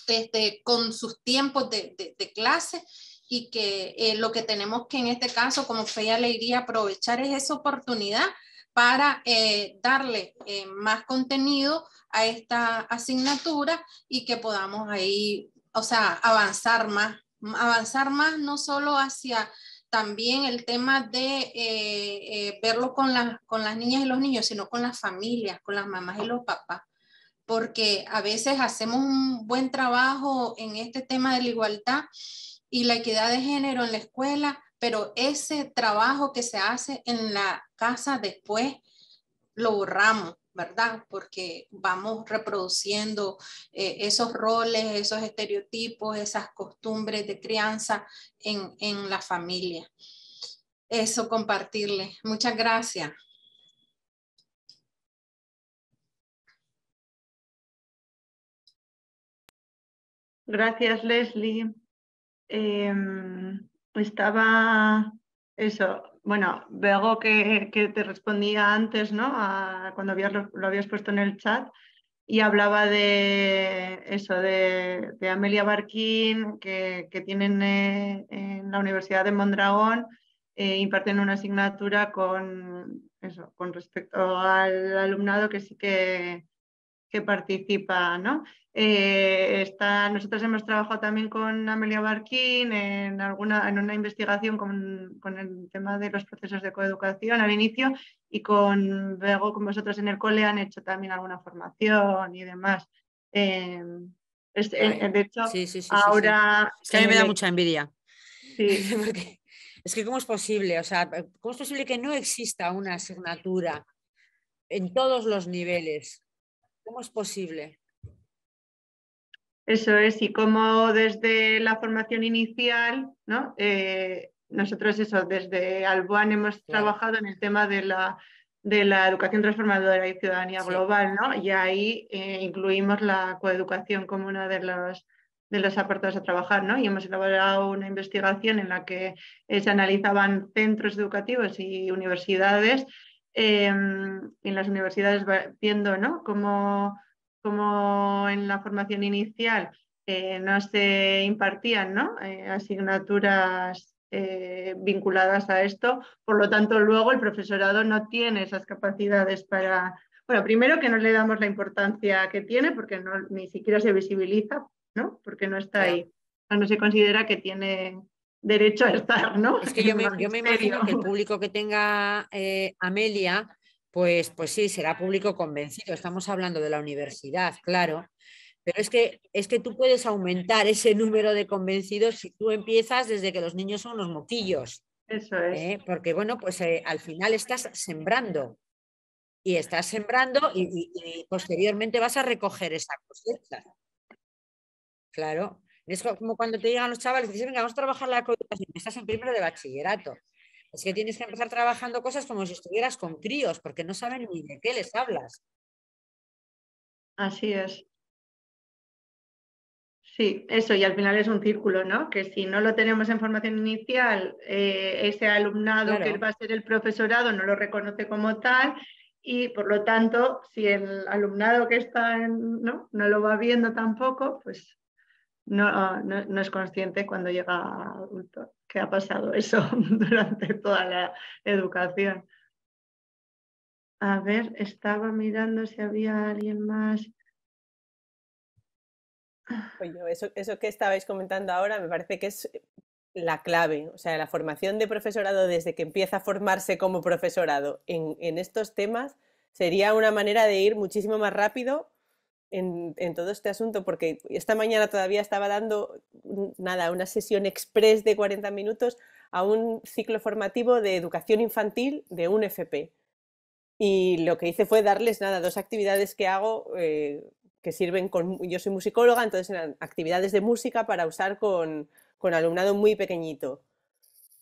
[SPEAKER 7] este, con sus tiempos de, clase y que eh, lo que tenemos que en este caso como y Alegría aprovechar es esa oportunidad para eh, darle más contenido a esta asignatura y que podamos ahí, o sea, avanzar más, avanzar más no solo hacia también el tema de eh, eh, verlo con, las con las niñas y los niños, sino con las familias, con las mamás y los papás, porque a veces hacemos un buen trabajo en este tema de la igualdad y la equidad de género en la escuela, pero ese trabajo que se hace en la casa después lo borramos ¿verdad? Porque vamos reproduciendo eh, esos roles, esos estereotipos, esas costumbres de crianza en, la familia.
[SPEAKER 1] Eso compartirles. Muchas gracias. Gracias, Leslie. Em, estaba
[SPEAKER 3] eso, bueno, veo que, te respondía antes, ¿no? cuando lo, habías puesto en el chat y hablaba de eso, de, Amelia Barquín, que, que tienen eh, en la Universidad de Mondragón, eh, imparten una asignatura con, eso, con respecto al alumnado que sí que que participa, ¿no? Eh, nosotros hemos trabajado también con Amelia Barquín en, alguna, en una investigación con, el tema de los procesos de coeducación al inicio y con con vosotros en el cole, han hecho también alguna
[SPEAKER 5] formación y demás. Eh, eh, de hecho, ahora... Es que a mí me da mucha envidia. es que cómo es posible, o sea, cómo es posible que no exista una asignatura en todos los niveles es posible?
[SPEAKER 3] Eso es, y como desde la formación inicial, eh, nosotros eso, desde Albuán hemos trabajado en el tema de la, educación transformadora y ciudadanía global, ¿no? Y ahí eh, incluimos la coeducación como una de los, de los apartados a trabajar, Y hemos elaborado una investigación en la que eh, se analizaban centros educativos y universidades Em, en las universidades viendo ¿no? cómo, como en la formación inicial eh, no se impartían ¿no? Eh, asignaturas eh, vinculadas a esto. Por lo tanto, luego el profesorado no tiene esas capacidades para... Bueno, primero que no le damos la importancia que tiene porque no, ni siquiera se visibiliza, ¿no?
[SPEAKER 5] porque no está ahí. O no se considera que tiene derecho a estar, ¿no? Es que yo me, imagino que el público que tenga eh, Amelia, pues, pues sí, será público convencido. Estamos hablando de la universidad, claro. Pero es que, es que tú puedes aumentar ese número de convencidos si tú empiezas desde que los niños son los moquillos. Eso es. ¿eh? Porque bueno, pues eh, al final estás sembrando. Y estás sembrando y, y posteriormente vas a recoger esa cosecha. Claro. Es como cuando te llegan los chavales y dicen, venga, vamos a trabajar la coeducación, estás en primero de bachillerato.
[SPEAKER 1] Es que tienes que empezar trabajando cosas como si estuvieras con críos, porque no saben ni de qué les hablas. Así es. Sí, eso, y al final es un círculo, ¿no? Que si no lo tenemos en formación inicial, eh, ese
[SPEAKER 3] alumnado que va a ser el profesorado no lo reconoce como tal, y por lo tanto, si el alumnado que está en, ¿no? no lo va viendo tampoco, pues Ah, no, es consciente cuando llega adulto que ha pasado eso durante
[SPEAKER 1] toda la educación.
[SPEAKER 3] A ver, estaba mirando si había alguien más.
[SPEAKER 1] Pues
[SPEAKER 4] eso, eso que estabais comentando ahora me parece que es la clave, o sea, la formación de profesorado desde que empieza a formarse como profesorado en estos temas sería una manera de ir muchísimo más rápido en, todo este asunto, porque esta mañana todavía estaba dando nada, una sesión express de 40 minutos a un ciclo formativo de educación infantil de un FP. Y lo que hice fue darles nada, dos actividades que hago eh, que sirven con. Yo soy musicóloga, entonces eran actividades de música para usar con, con alumnado muy pequeñito.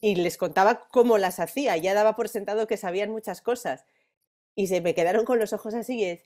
[SPEAKER 4] Y les contaba cómo las hacía, ya daba por sentado que sabían muchas cosas. Y se me quedaron con los ojos así, es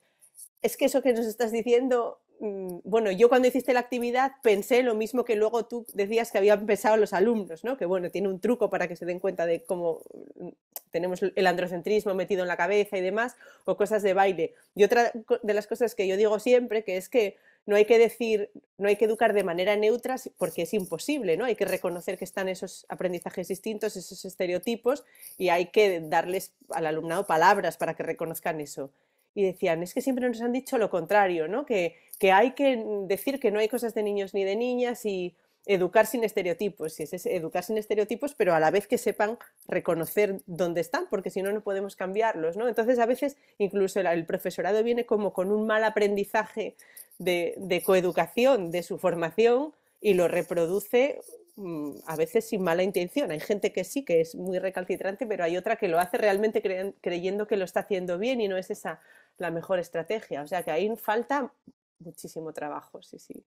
[SPEAKER 4] es que eso que nos estás diciendo, mm, bueno, yo cuando hiciste la actividad pensé lo mismo que luego tú decías que habían pensado los alumnos, ¿no? Que bueno, tiene un truco para que se den cuenta de cómo mm, tenemos el androcentrismo metido en la cabeza y demás, o cosas de baile. Y otra de las cosas que yo digo siempre, que es que no hay que decir, no hay que educar de manera neutra porque es imposible, ¿no? Hay que reconocer que están esos aprendizajes distintos, esos estereotipos, y hay que darles al alumnado palabras para que reconozcan eso y decían, es que siempre nos han dicho lo contrario, ¿no? Que, hay que decir que no hay cosas de niños ni de niñas y educar sin estereotipos, es, es educar sin estereotipos, pero a la vez que sepan reconocer dónde están, porque si no, no podemos cambiarlos, ¿no? Entonces, a veces incluso el, profesorado viene como con un mal aprendizaje de coeducación, de su formación, y lo reproduce mm, a veces sin mala intención. Hay gente que sí, que es muy recalcitrante, pero hay otra que lo hace realmente creyendo que lo está haciendo bien y no es esa la mejor estrategia. O sea que ahí falta muchísimo trabajo, sí, sí.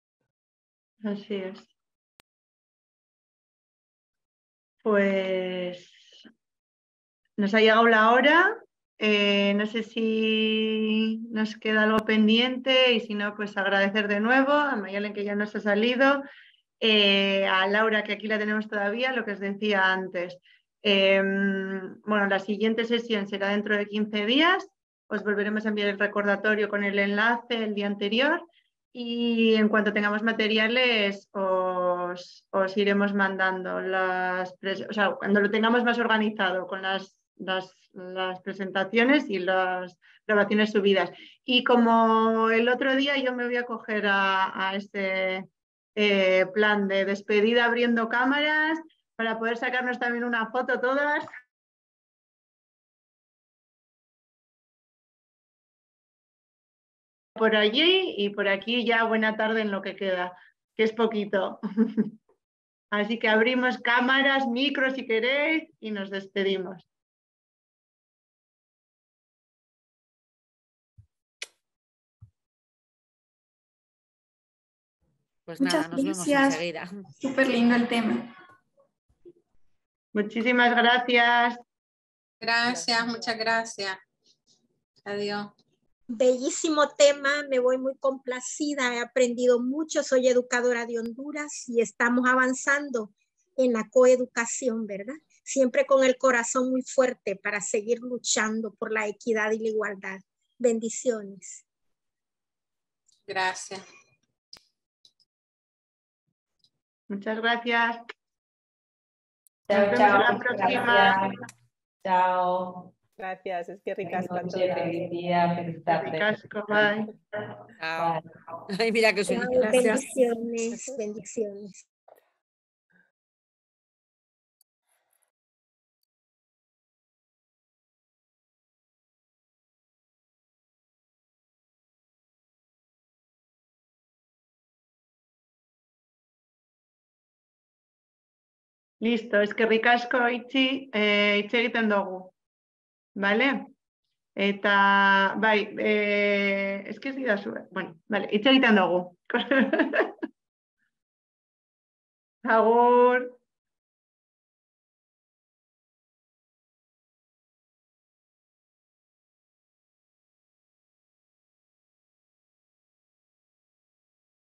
[SPEAKER 1] Así es. Pues nos ha llegado la hora. Eh, no sé si
[SPEAKER 3] nos queda algo pendiente y si no, pues agradecer de nuevo a Mayalen que ya nos ha salido, eh, a Laura que aquí la tenemos todavía, lo que os decía antes. Em, bueno, la siguiente sesión será dentro de 15 días os pues volveremos a enviar el recordatorio con el enlace el día anterior y en cuanto tengamos materiales os, os iremos mandando las, o sea, cuando lo tengamos más organizado con las, las, las, presentaciones y las grabaciones subidas. Y como el otro día yo me voy a coger a, a este
[SPEAKER 1] eh, plan de despedida abriendo cámaras para poder sacarnos también una foto todas por allí y por aquí ya buena tarde en lo que queda, que es poquito. Así que abrimos cámaras, micros si queréis y nos despedimos. Pues nada, nos vemos gracias. enseguida. Súper lindo el tema. Muchísimas
[SPEAKER 7] gracias. Gracias, muchas gracias. Adiós. Bellísimo tema, me voy muy complacida, he aprendido mucho, soy educadora de Honduras y estamos avanzando en la coeducación, ¿verdad? Siempre con el corazón muy fuerte para seguir luchando por la equidad y la igualdad.
[SPEAKER 1] Bendiciones. Gracias. Muchas gracias. Chao, La próxima.
[SPEAKER 3] Chao.
[SPEAKER 4] Gracias, es que ricasco. Buenas noches, feliz
[SPEAKER 3] día, feliz tarde.
[SPEAKER 1] Ricasco, bye. Ay, mira que suena. Bendiciones, bendiciones. Listo, es que ricasco itxi, eh, itxi egiten dugu. ¿vale? Eta, bai, eh, es que es ida Bueno, vale, itxeritando dugu. Agur...